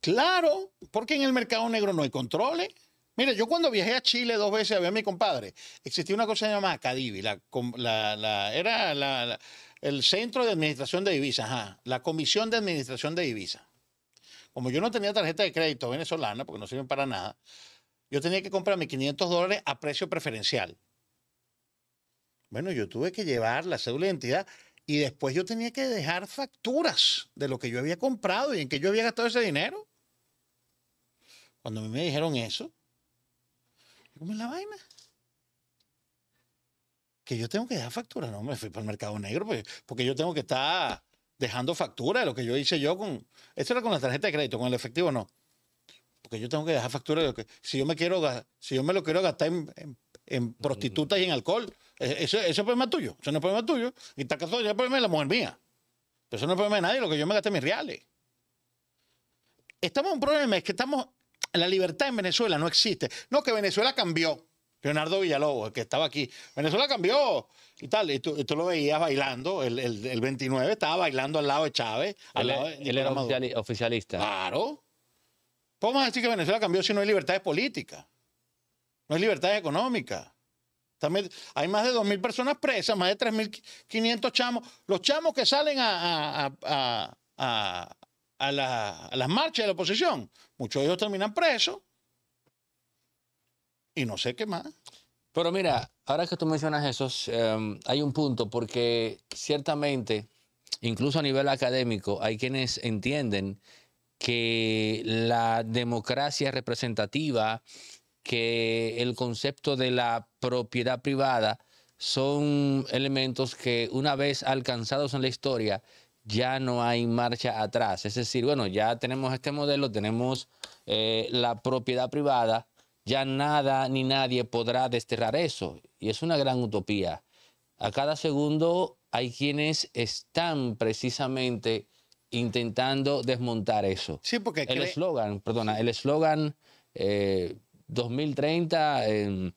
Claro, porque en el mercado negro no hay controles. Mire, yo cuando viajé a Chile dos veces había mi compadre, existía una cosa llamada Cadivi, la, la, era el Centro de Administración de Divisas, la Comisión de Administración de Divisas. Como yo no tenía tarjeta de crédito venezolana, porque no sirven para nada, yo tenía que comprar mis 500 dólares a precio preferencial. Bueno, yo tuve que llevar la cédula de identidad y después yo tenía que dejar facturas de lo que yo había comprado y en que yo había gastado ese dinero. Cuando a mí me dijeron eso, ¿cómo es la vaina? Que yo tengo que dejar facturas. No, me fui para el mercado negro pues, porque, yo tengo que estar dejando factura de lo que yo hice yo con... Esto era con la tarjeta de crédito, con el efectivo no porque yo tengo que dejar factura de lo que, si yo me quiero si yo me lo quiero gastar en, prostitutas y en alcohol, e, eso, eso, es problema tuyo, eso no es problema tuyo, y está casado, es problema de la mujer mía. Pero eso no es problema de nadie, lo que yo me gasté mis reales. Estamos en un problema, es que estamos, la libertad en Venezuela no existe. No, que Venezuela cambió. Leonardo Villalobos, el que estaba aquí. Venezuela cambió y tal. Y tú, lo veías bailando, el, 29 estaba bailando al lado de Chávez. Al él e, era oficialista. Claro. Podemos decir que Venezuela cambió si no hay libertades políticas, no hay libertades económicas. hay más de 2.000 personas presas, más de 3.500 chamos. Los chamos que salen a, las marchas de la oposición, muchos de ellos terminan presos y no sé qué más. Pero mira, ahora que tú mencionas eso, em, hay un punto, porque ciertamente, incluso a nivel académico, hay quienes entienden que la democracia representativa, que el concepto de la propiedad privada son elementos que una vez alcanzados en la historia ya no hay marcha atrás. Es decir, bueno, ya tenemos este modelo, tenemos eh, la propiedad privada, ya nada ni nadie podrá desterrar eso. Y es una gran utopía. A cada segundo hay quienes están precisamente intentando desmontar eso. Sí, porque... El eslogan, perdona, el eslogan 2030, eh, em,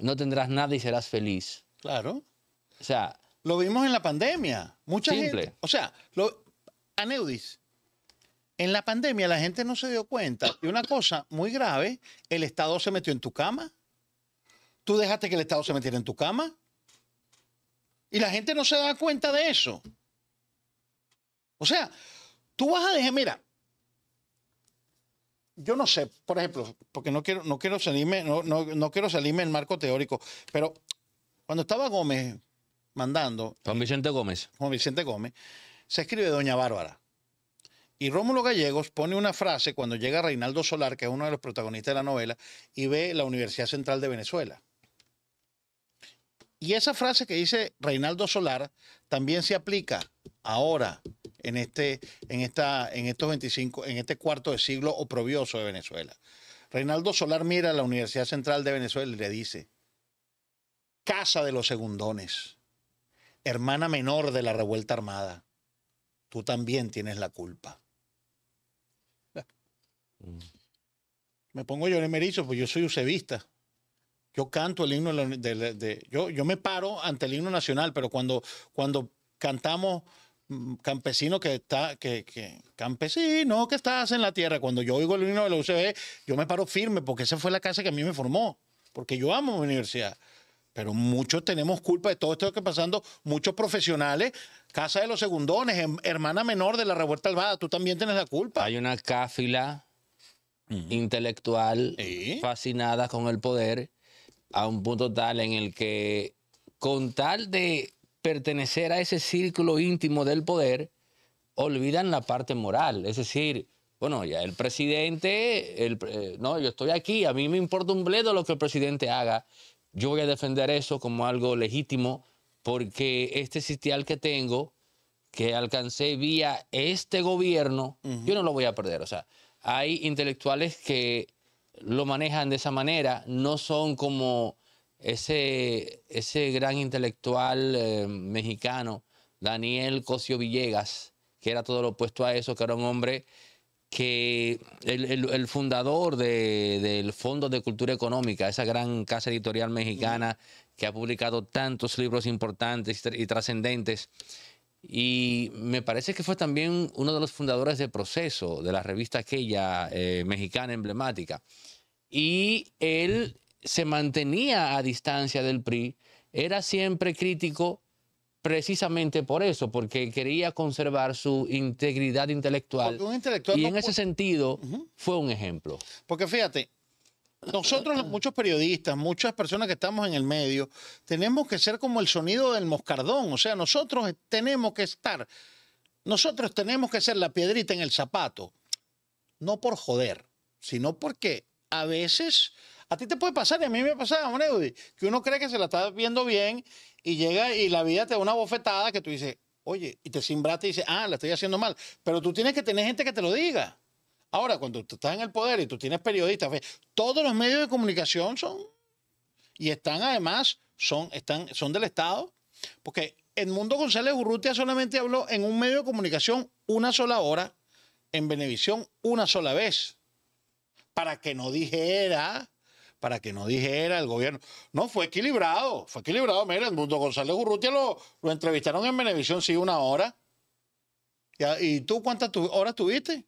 no tendrás nada y serás feliz. Claro. O sea... Lo vimos en la pandemia. Mucha gente... O sea, lo, Aneudis, en la pandemia la gente no se dio cuenta de una cosa muy grave, el Estado se metió en tu cama. Tú dejaste que el Estado se metiera en tu cama. Y la gente no se da cuenta de eso. O sea, tú vas a decir, mira, yo no sé, por ejemplo, porque no quiero, no quiero salirme, no, no, no quiero salirme del marco teórico, pero cuando estaba Gómez mandando. Juan Vicente Gómez. Juan Vicente Gómez, se escribe Doña Bárbara. Y Rómulo Gallegos pone una frase cuando llega Reinaldo Solar, que es uno de los protagonistas de la novela, y ve la Universidad Central de Venezuela. Y esa frase que dice Reinaldo Solar también se aplica ahora en este, en esta, en estos en este cuarto de siglo oprobioso de Venezuela. Reinaldo Solar Mira, a la Universidad Central de Venezuela, y le dice: Casa de los segundones, hermana menor de la revuelta armada, tú también tienes la culpa. Mm. Me pongo yo en pues yo soy usevista. Yo canto el himno de, yo, yo me paro ante el himno nacional, pero cuando, cuando cantamos Mm, campesino que está, que, que, campesino que estás en la tierra. Cuando yo oigo el himno de la UCB, yo me paro firme porque esa fue la casa que a mí me formó, porque yo amo mi universidad. Pero muchos tenemos culpa de todo esto que está pasando, muchos profesionales, Casa de los Segundones, em, hermana menor de la Revuelta Alvada, tú también tienes la culpa. Hay una cáfila intelectual fascinada con el poder a un punto tal en el que con tal de pertenecer a ese círculo íntimo del poder, olvidan la parte moral. Es decir, bueno, ya el presidente, el, eh, no, yo estoy aquí, a mí me importa un bledo lo que el presidente haga. Yo voy a defender eso como algo legítimo porque este sitial que tengo, que alcancé vía este gobierno, yo no lo voy a perder. O sea, hay intelectuales que lo manejan de esa manera, no son como ese, ese gran intelectual eh, mexicano, Daniel Cosio Villegas, que era todo lo opuesto a eso, que era un hombre que el, fundador del Fondo de Cultura Económica, esa gran casa editorial mexicana que ha publicado tantos libros importantes y trascendentes, y me parece que fue también uno de los fundadores de Proceso, de la revista aquella eh, mexicana emblemática. Y él se mantenía a distancia del PRI, era siempre crítico precisamente por eso, porque quería conservar su integridad intelectual. y en ese sentido fue un ejemplo. Porque fíjate, nosotros, muchos periodistas, muchas personas que estamos en el medio, tenemos que ser como el sonido del moscardón. O sea, nosotros tenemos que estar, nosotros tenemos que ser la piedrita en el zapato. No por joder, sino porque a veces a ti te puede pasar y a mí me ha pasado, Eudy, que uno cree que se la está viendo bien y llega y la vida te da una bofetada que tú dices, oye, y te simbraste y dices, ah, la estoy haciendo mal. Pero tú tienes que tener gente que te lo diga. Ahora, cuando tú estás en el poder y tú tienes periodistas, todos los medios de comunicación son y están además, son, están, son del Estado, porque Edmundo González Urrutia solamente habló en un medio de comunicación una sola hora, en Benevisión una sola vez, para que no dijera para que no dijera el gobierno. No, fue equilibrado, fue equilibrado. Mira, el mundo González Urrutia lo, entrevistaron en Venevisión, sí, una hora. ¿Y tú cuántas horas tuviste?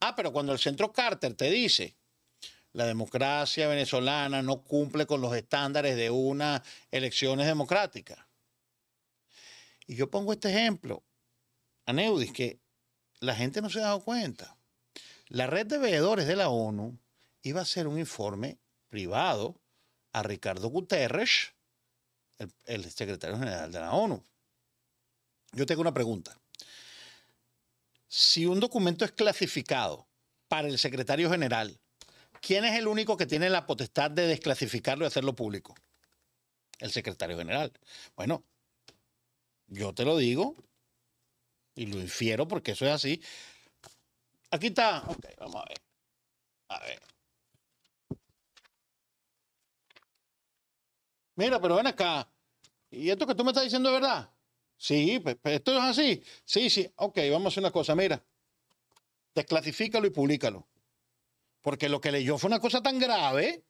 Ah, pero cuando el centro Carter te dice, la democracia venezolana no cumple con los estándares de unas elecciones democráticas. Y yo pongo este ejemplo, a que la gente no se ha dado cuenta. La red de veedores de la ONU iba a hacer un informe privado a Ricardo Guterres, el, secretario general de la ONU. Yo tengo una pregunta. Si un documento es clasificado para el secretario general, ¿quién es el único que tiene la potestad de desclasificarlo y hacerlo público? El secretario general. Bueno, yo te lo digo y lo infiero porque eso es así. Aquí está. Ok, vamos a ver. A ver. mira, pero ven acá, ¿y esto que tú me estás diciendo es verdad? Sí, pues, pues esto es así. Sí, sí, ok, vamos a hacer una cosa, mira, desclasifícalo y públicalo. Porque lo que leyó fue una cosa tan grave,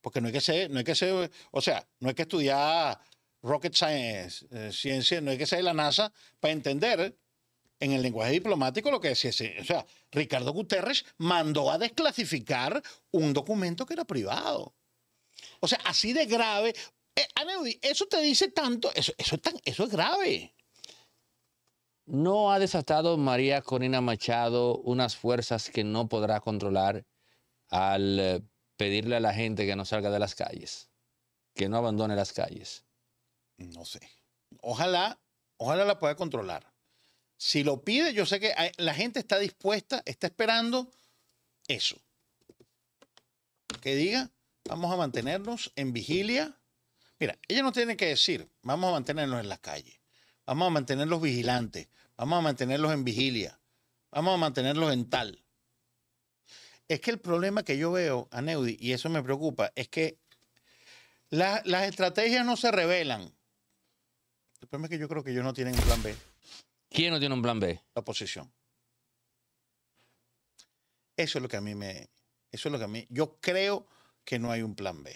porque no hay que ser, no hay que ser, o sea, no hay que estudiar rocket science, eh, ciencia, no hay que ser la NASA para entender en el lenguaje diplomático lo que decía. O sea, Ricardo Guterres mandó a desclasificar un documento que era privado. O sea, así de grave. Eh, eso te dice tanto, eso, es tan, eso es grave. No ha desatado María Corina Machado unas fuerzas que no podrá controlar al eh, pedirle a la gente que no salga de las calles, que no abandone las calles. No sé. Ojalá, ojalá la pueda controlar. Si lo pide, yo sé que la gente está dispuesta, está esperando eso. Que diga, Vamos a mantenernos en vigilia. Mira, ellos no tienen que decir, vamos a mantenernos en la calle, vamos a mantenerlos vigilantes, vamos a mantenerlos en vigilia, vamos a mantenerlos en tal. Es que el problema que yo veo a Neudi, y eso me preocupa, es que las estrategias no se revelan. El problema es que yo creo que ellos no tienen un plan B. ¿Quién no tiene un plan B? La oposición. Eso es lo que a mí me. Eso es lo que a mí. Yo creo que no hay un plan B.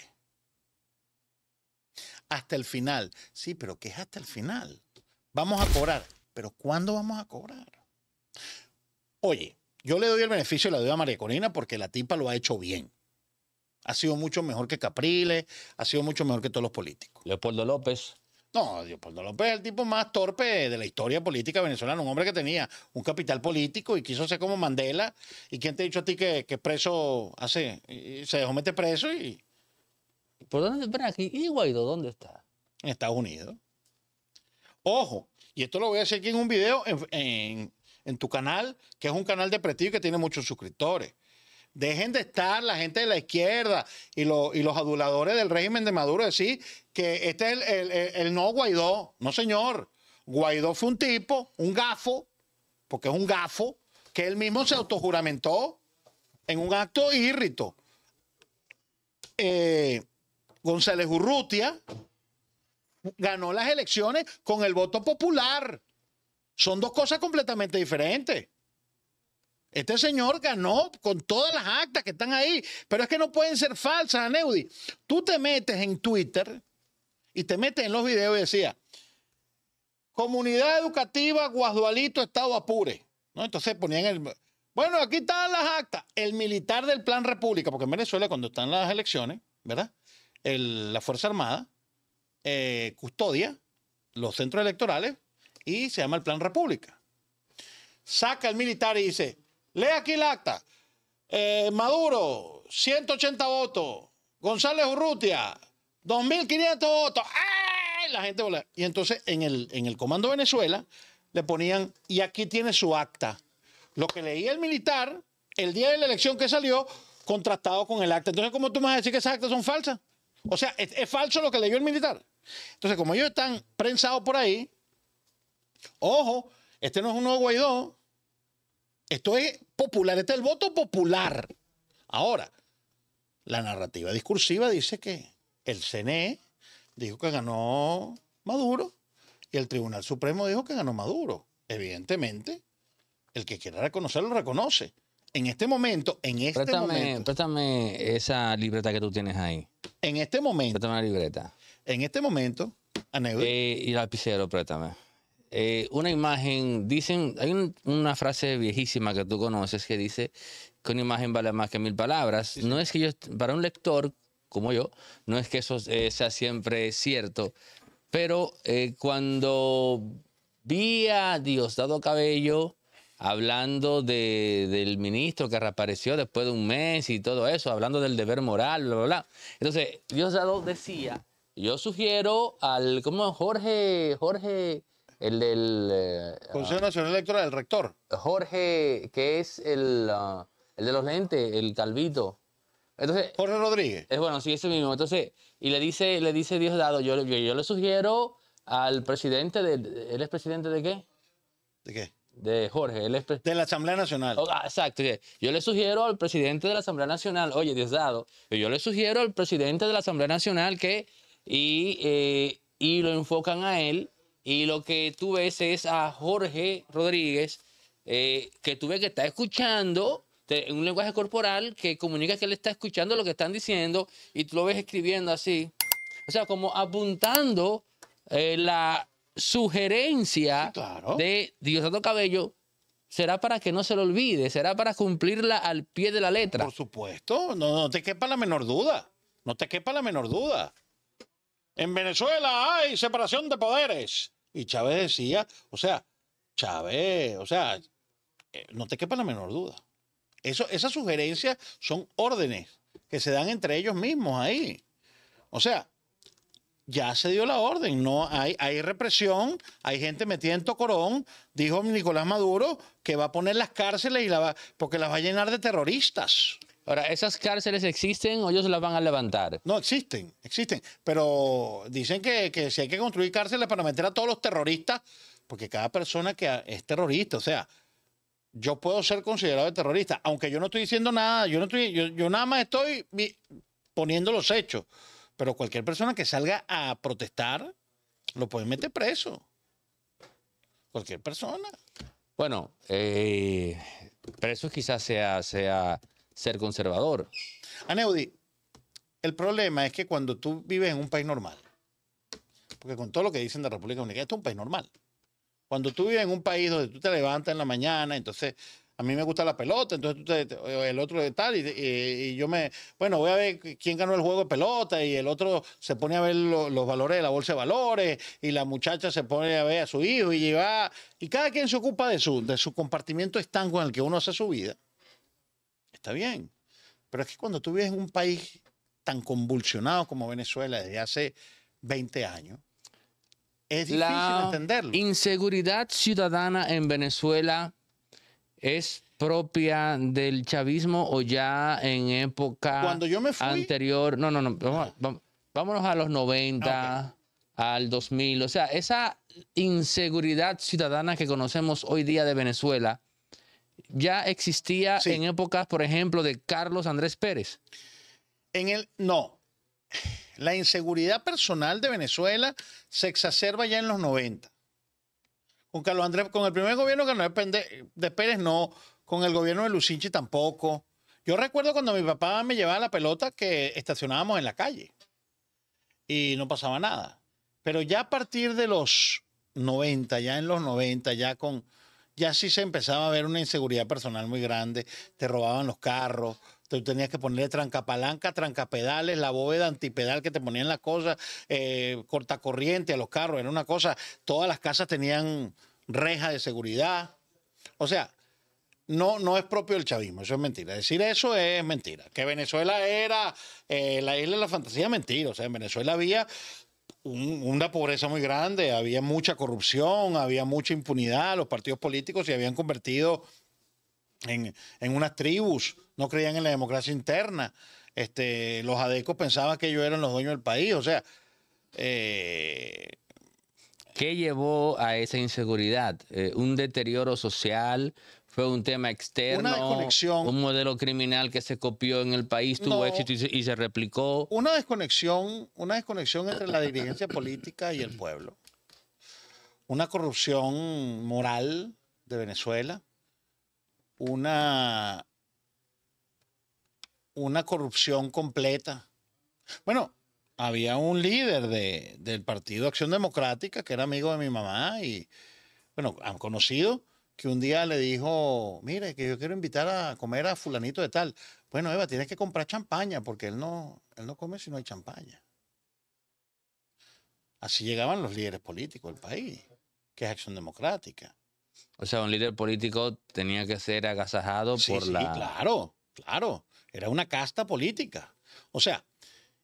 Hasta el final. Sí, pero ¿qué es hasta el final? Vamos a cobrar. Pero ¿cuándo vamos a cobrar? Oye, yo le doy el beneficio y la doy a María Corina porque la tipa lo ha hecho bien. Ha sido mucho mejor que Capriles, ha sido mucho mejor que todos los políticos. Leopoldo López. No, Dios, Leopoldo pues, López es el tipo más torpe de la historia política venezolana, un hombre que tenía un capital político y quiso ser como Mandela. ¿Y quién te ha dicho a ti que, que preso hace? se dejó meter preso y... ¿Por dónde? ¿Y Guaidó dónde está? En Estados Unidos. Ojo, y esto lo voy a decir aquí en un video en, en tu canal, que es un canal de prestigio que tiene muchos suscriptores. Dejen de estar la gente de la izquierda y, los aduladores del régimen de Maduro decir que este es el, no Guaidó. No, señor. Guaidó fue un tipo, un gafo, porque es un gafo, que él mismo se autojuramentó en un acto írrito. Eh, González Urrutia ganó las elecciones con el voto popular. Son dos cosas completamente diferentes. Este señor ganó con todas las actas que están ahí, pero es que no pueden ser falsas, Aneudi. Tú te metes en Twitter y te metes en los videos y decía, comunidad educativa Guasdualito, Estado Apure. ¿No? Entonces ponían el... Bueno, aquí están las actas. El militar del Plan República, porque en Venezuela cuando están las elecciones, ¿verdad? la Fuerza Armada eh, custodia los centros electorales y se llama el Plan República. Saca el militar y dice, Lea aquí el acta. Eh, Maduro, 180 votos. González Urrutia, 2.500 votos. ¡Ay! La gente volaba. Y entonces en el, en el Comando Venezuela le ponían, y aquí tiene su acta. Lo que leía el militar el día de la elección que salió, contrastado con el acta. Entonces, ¿cómo tú me vas a decir que esas actas son falsas? O sea, es, es falso lo que leyó el militar. Entonces, como ellos están prensados por ahí, ojo, este no es un nuevo Guaidó, esto es popular, este es el voto popular. Ahora, la narrativa discursiva dice que el CNE dijo que ganó Maduro y el Tribunal Supremo dijo que ganó Maduro. Evidentemente, el que quiera reconocerlo, reconoce. En este momento, en este momento. Préstame esa libreta que tú tienes ahí. En este momento. Préstame la libreta. En este momento, Y Eh, y lapicero, préstame. Eh, una imagen, dicen, hay una frase viejísima que tú conoces que dice que una imagen vale más que mil palabras. No es que yo, para un lector como yo, no es que eso eh, sea siempre cierto, pero eh, cuando vi a Diosdado Cabello hablando del ministro que reapareció después de un mes y todo eso, hablando del deber moral, bla, bla, bla. Entonces, Diosdado decía, yo sugiero al, ¿cómo? Jorge, Jorge, el del... Eh, Consejo ah, Nacional Electoral, el rector. Jorge, que es ah, el, de los lentes, el calvito. Entonces, Jorge Rodríguez. Es bueno, sí, ese mismo. Entonces, y le dice, le dice Diosdado, yo, yo, le sugiero al presidente, de, ¿él es presidente de qué? ¿De qué? De Jorge, él es De la Asamblea Nacional. Oh, ah, exacto. Yo le sugiero al presidente de la Asamblea Nacional, oye, Diosdado, yo le sugiero al presidente de la Asamblea Nacional que... Y, eh, y lo enfocan a él y lo que tú ves es a Jorge Rodríguez, eh, que tú ves que está escuchando en un lenguaje corporal que comunica que él está escuchando lo que están diciendo y tú lo ves escribiendo así. O sea, como apuntando eh, la sugerencia de de Santo Cabello será para que no se lo olvide, será para cumplirla al pie de la letra. Por supuesto, no te quepa la menor duda, no te quepa la menor duda en Venezuela hay separación de poderes. Y Chávez decía, o sea, Chávez, o sea, eh, no te quepa la menor duda. Eso, esas sugerencias son órdenes que se dan entre ellos mismos ahí. O sea, ya se dio la orden, no hay, hay represión, hay gente metida en tocorón, dijo Nicolás Maduro que va a poner las cárceles y la va, porque las va a llenar de terroristas. Ahora, ¿esas cárceles existen o ellos las van a levantar? No, existen, existen. Pero dicen que, si hay que construir cárceles para meter a todos los terroristas, porque cada persona que es terrorista, o sea, yo puedo ser considerado terrorista, aunque yo no estoy diciendo nada, yo, no estoy, yo, nada más estoy poniendo los hechos. Pero cualquier persona que salga a protestar, lo pueden meter preso. Cualquier persona. Bueno, eh, preso quizás sea, sea ser conservador. Aneudi, el problema es que cuando tú vives en un país normal, porque con todo lo que dicen de República Dominicana, esto es un país normal. Cuando tú vives en un país donde tú te levantas en la mañana, entonces a mí me gusta la pelota, entonces tú te, el otro de tal, y, yo me, bueno, voy a ver quién ganó el juego de pelota, y el otro se pone a ver los valores de la bolsa de valores, y la muchacha se pone a ver a su hijo, y lleva, y cada quien se ocupa de su, de su compartimiento estanco en el que uno hace su vida está bien. Pero es que cuando tú vives en un país tan convulsionado como Venezuela desde hace 20 años, es difícil la entenderlo. Inseguridad ciudadana en Venezuela es propia del chavismo o ya en época Cuando yo me fui, anterior. No, no, no. vámonos a los 90, ah, al 2000. O sea, esa inseguridad ciudadana que conocemos hoy día de Venezuela ya existía en épocas, por ejemplo, de Carlos Andrés Pérez. En el no. La inseguridad personal de Venezuela se exacerba ya en los 90. Con Carlos Andrés, con el primer gobierno de, de Pérez no, con el gobierno de Lucinchi tampoco. Yo recuerdo cuando mi papá me llevaba la pelota que estacionábamos en la calle y no pasaba nada. Pero ya a partir de los 90, ya en los 90, ya con, ya sí se empezaba a ver una inseguridad personal muy grande, te robaban los carros, tú tenías que ponerle trancapalanca, trancapedales, la bóveda antipedal que te ponían las cosas, eh, cortacorriente a los carros, era una cosa, todas las casas tenían reja de seguridad. O sea, no, no es propio el chavismo, eso es mentira. Decir eso es mentira. Que Venezuela era eh, la isla de la fantasía, mentira. O sea, en Venezuela había una pobreza muy grande, había mucha corrupción, había mucha impunidad, los partidos políticos se habían convertido en, unas tribus, no creían en la democracia interna, este, los adecos pensaban que ellos eran los dueños del país, o sea... Eh, ¿Qué llevó a esa inseguridad? Eh, ¿Un deterioro social? fue un tema externo, una desconexión, un modelo criminal que se copió en el país, tuvo éxito y se, replicó. Una desconexión, una desconexión entre la dirigencia política y el pueblo. Una corrupción moral de Venezuela, una, una corrupción completa. Bueno, había un líder del Partido Acción Democrática que era amigo de mi mamá y, bueno, han conocido que un día le dijo, mire, que yo quiero invitar a comer a fulanito de tal. Bueno, Eva, tienes que comprar champaña porque él no, él no come si no hay champaña. Así llegaban los líderes políticos del país, que es Acción Democrática. O sea, un líder político tenía que ser agasajado por la... sí, la... Claro, claro. Era una casta política. O sea,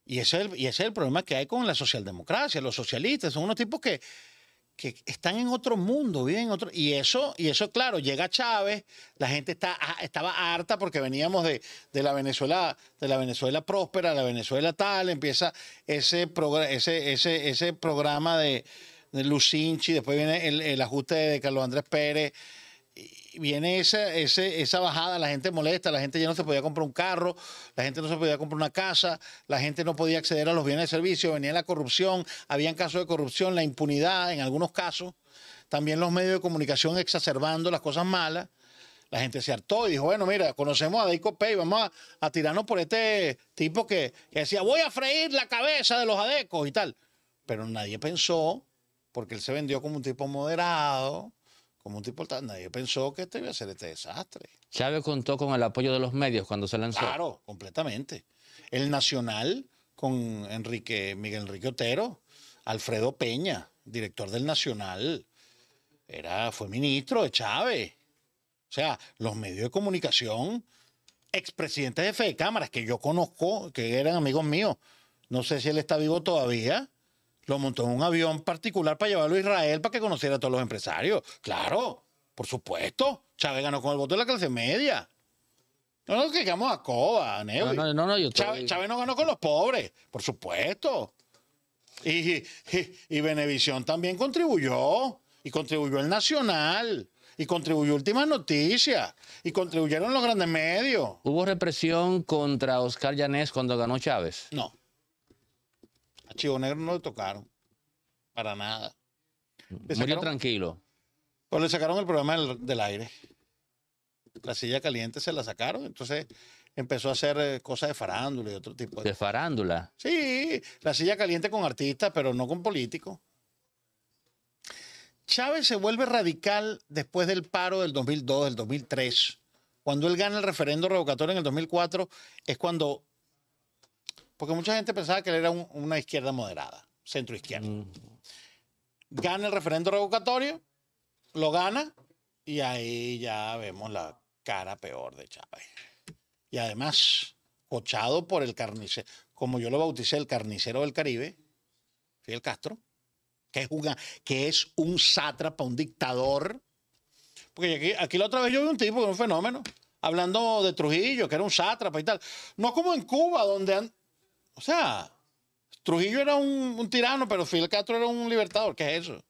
y el, y ese es el problema que hay con la socialdemocracia. Los socialistas son unos tipos que que están en otro mundo, viven en otro. Y eso, y eso claro, llega Chávez, la gente está, ah, estaba harta porque veníamos de, de la Venezuela, de la Venezuela próspera, la Venezuela tal, empieza ese, programa, ese, ese, ese programa de, de Lucinchi, después viene el, el ajuste de Carlos Andrés Pérez viene esa, esa bajada, la gente molesta, la gente ya no se podía comprar un carro, la gente no se podía comprar una casa, la gente no podía acceder a los bienes de servicio, venía la corrupción, habían casos de corrupción, la impunidad en algunos casos, también los medios de comunicación exacerbando las cosas malas. La gente se hartó y dijo, bueno, mira, conocemos a Deico Pay, vamos a, tirarnos por este tipo que, que decía, voy a freír la cabeza de los adecos y tal. Pero nadie pensó, porque él se vendió como un tipo moderado, como un tipo tan... nadie pensó que este iba a ser este desastre. Chávez contó con el apoyo de los medios cuando se lanzó. Claro, completamente. El Nacional con Enrique, Miguel Enrique Otero, Alfredo Peña, director del Nacional, era, fue ministro de Chávez. O sea, los medios de comunicación, expresidentes de Fe de Cámaras que yo conozco, que eran amigos míos, no sé si él está vivo todavía, lo montó en un avión particular para llevarlo a Israel para que conociera a todos los empresarios. Claro, por supuesto. Chávez ganó con el voto de la clase media. No nos quejamos a Coba, No, no, no, Chávez, no ganó con los pobres, por supuesto. Y, y, y, Benevisión también contribuyó, y contribuyó el Nacional, y contribuyó Últimas Noticias, y contribuyeron los grandes medios. ¿Hubo represión contra Oscar Llanés cuando ganó Chávez? No. Chivo Negro no le tocaron. Para nada. Muy tranquilo. Pues le sacaron el programa del, aire. La silla caliente se la sacaron, entonces empezó a hacer eh, cosas de farándula y otro tipo de. ¿De farándula? Sí, la silla caliente con artistas, pero no con políticos. Chávez se vuelve radical después del paro del 2002, del 2003. Cuando él gana el referendo revocatorio en el 2004, es cuando porque mucha gente pensaba que él era una izquierda moderada, centro izquierda. Gana el referendo revocatorio, lo gana, y ahí ya vemos la cara peor de Chávez. Y además, cochado por el carnicero, como yo lo bauticé, el carnicero del Caribe, Fidel Castro, que es, un sátrapa, un dictador. Porque aquí, aquí la otra vez yo vi un tipo que un fenómeno, hablando de Trujillo, que era un sátrapa y tal. No como en Cuba, donde han, o sea, Trujillo era un, tirano, pero Fidel Castro era un libertador. ¿Qué es eso?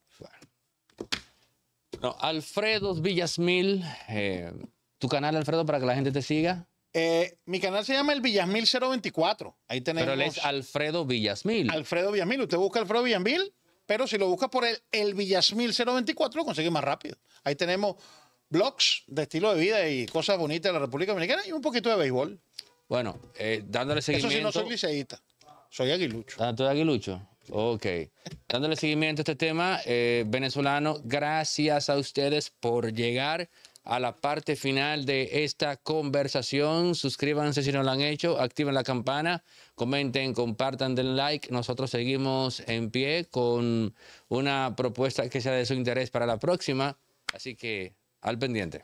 Alfredo Villasmil, eh, tu canal, Alfredo, para que la gente te siga. Eh, mi canal se llama el Villasmil 024. Ahí tenemos. Pero él es Alfredo Villasmil. Alfredo Villasmil. Usted busca Alfredo Villasmil, pero si lo busca por el, el Villasmil 024, lo consigue más rápido. Ahí tenemos blogs de estilo de vida y cosas bonitas de la República Dominicana y un poquito de béisbol. Bueno, eh, dándole seguimiento. Eso sí, no soy liceíta, soy aguilucho. Ah, tú eres aguilucho. Ok. Dándole seguimiento a este tema, eh, venezolano, gracias a ustedes por llegar a la parte final de esta conversación. Suscríbanse si no lo han hecho, activen la campana, comenten, compartan, den like. Nosotros seguimos en pie con una propuesta que sea de su interés para la próxima. Así que al pendiente.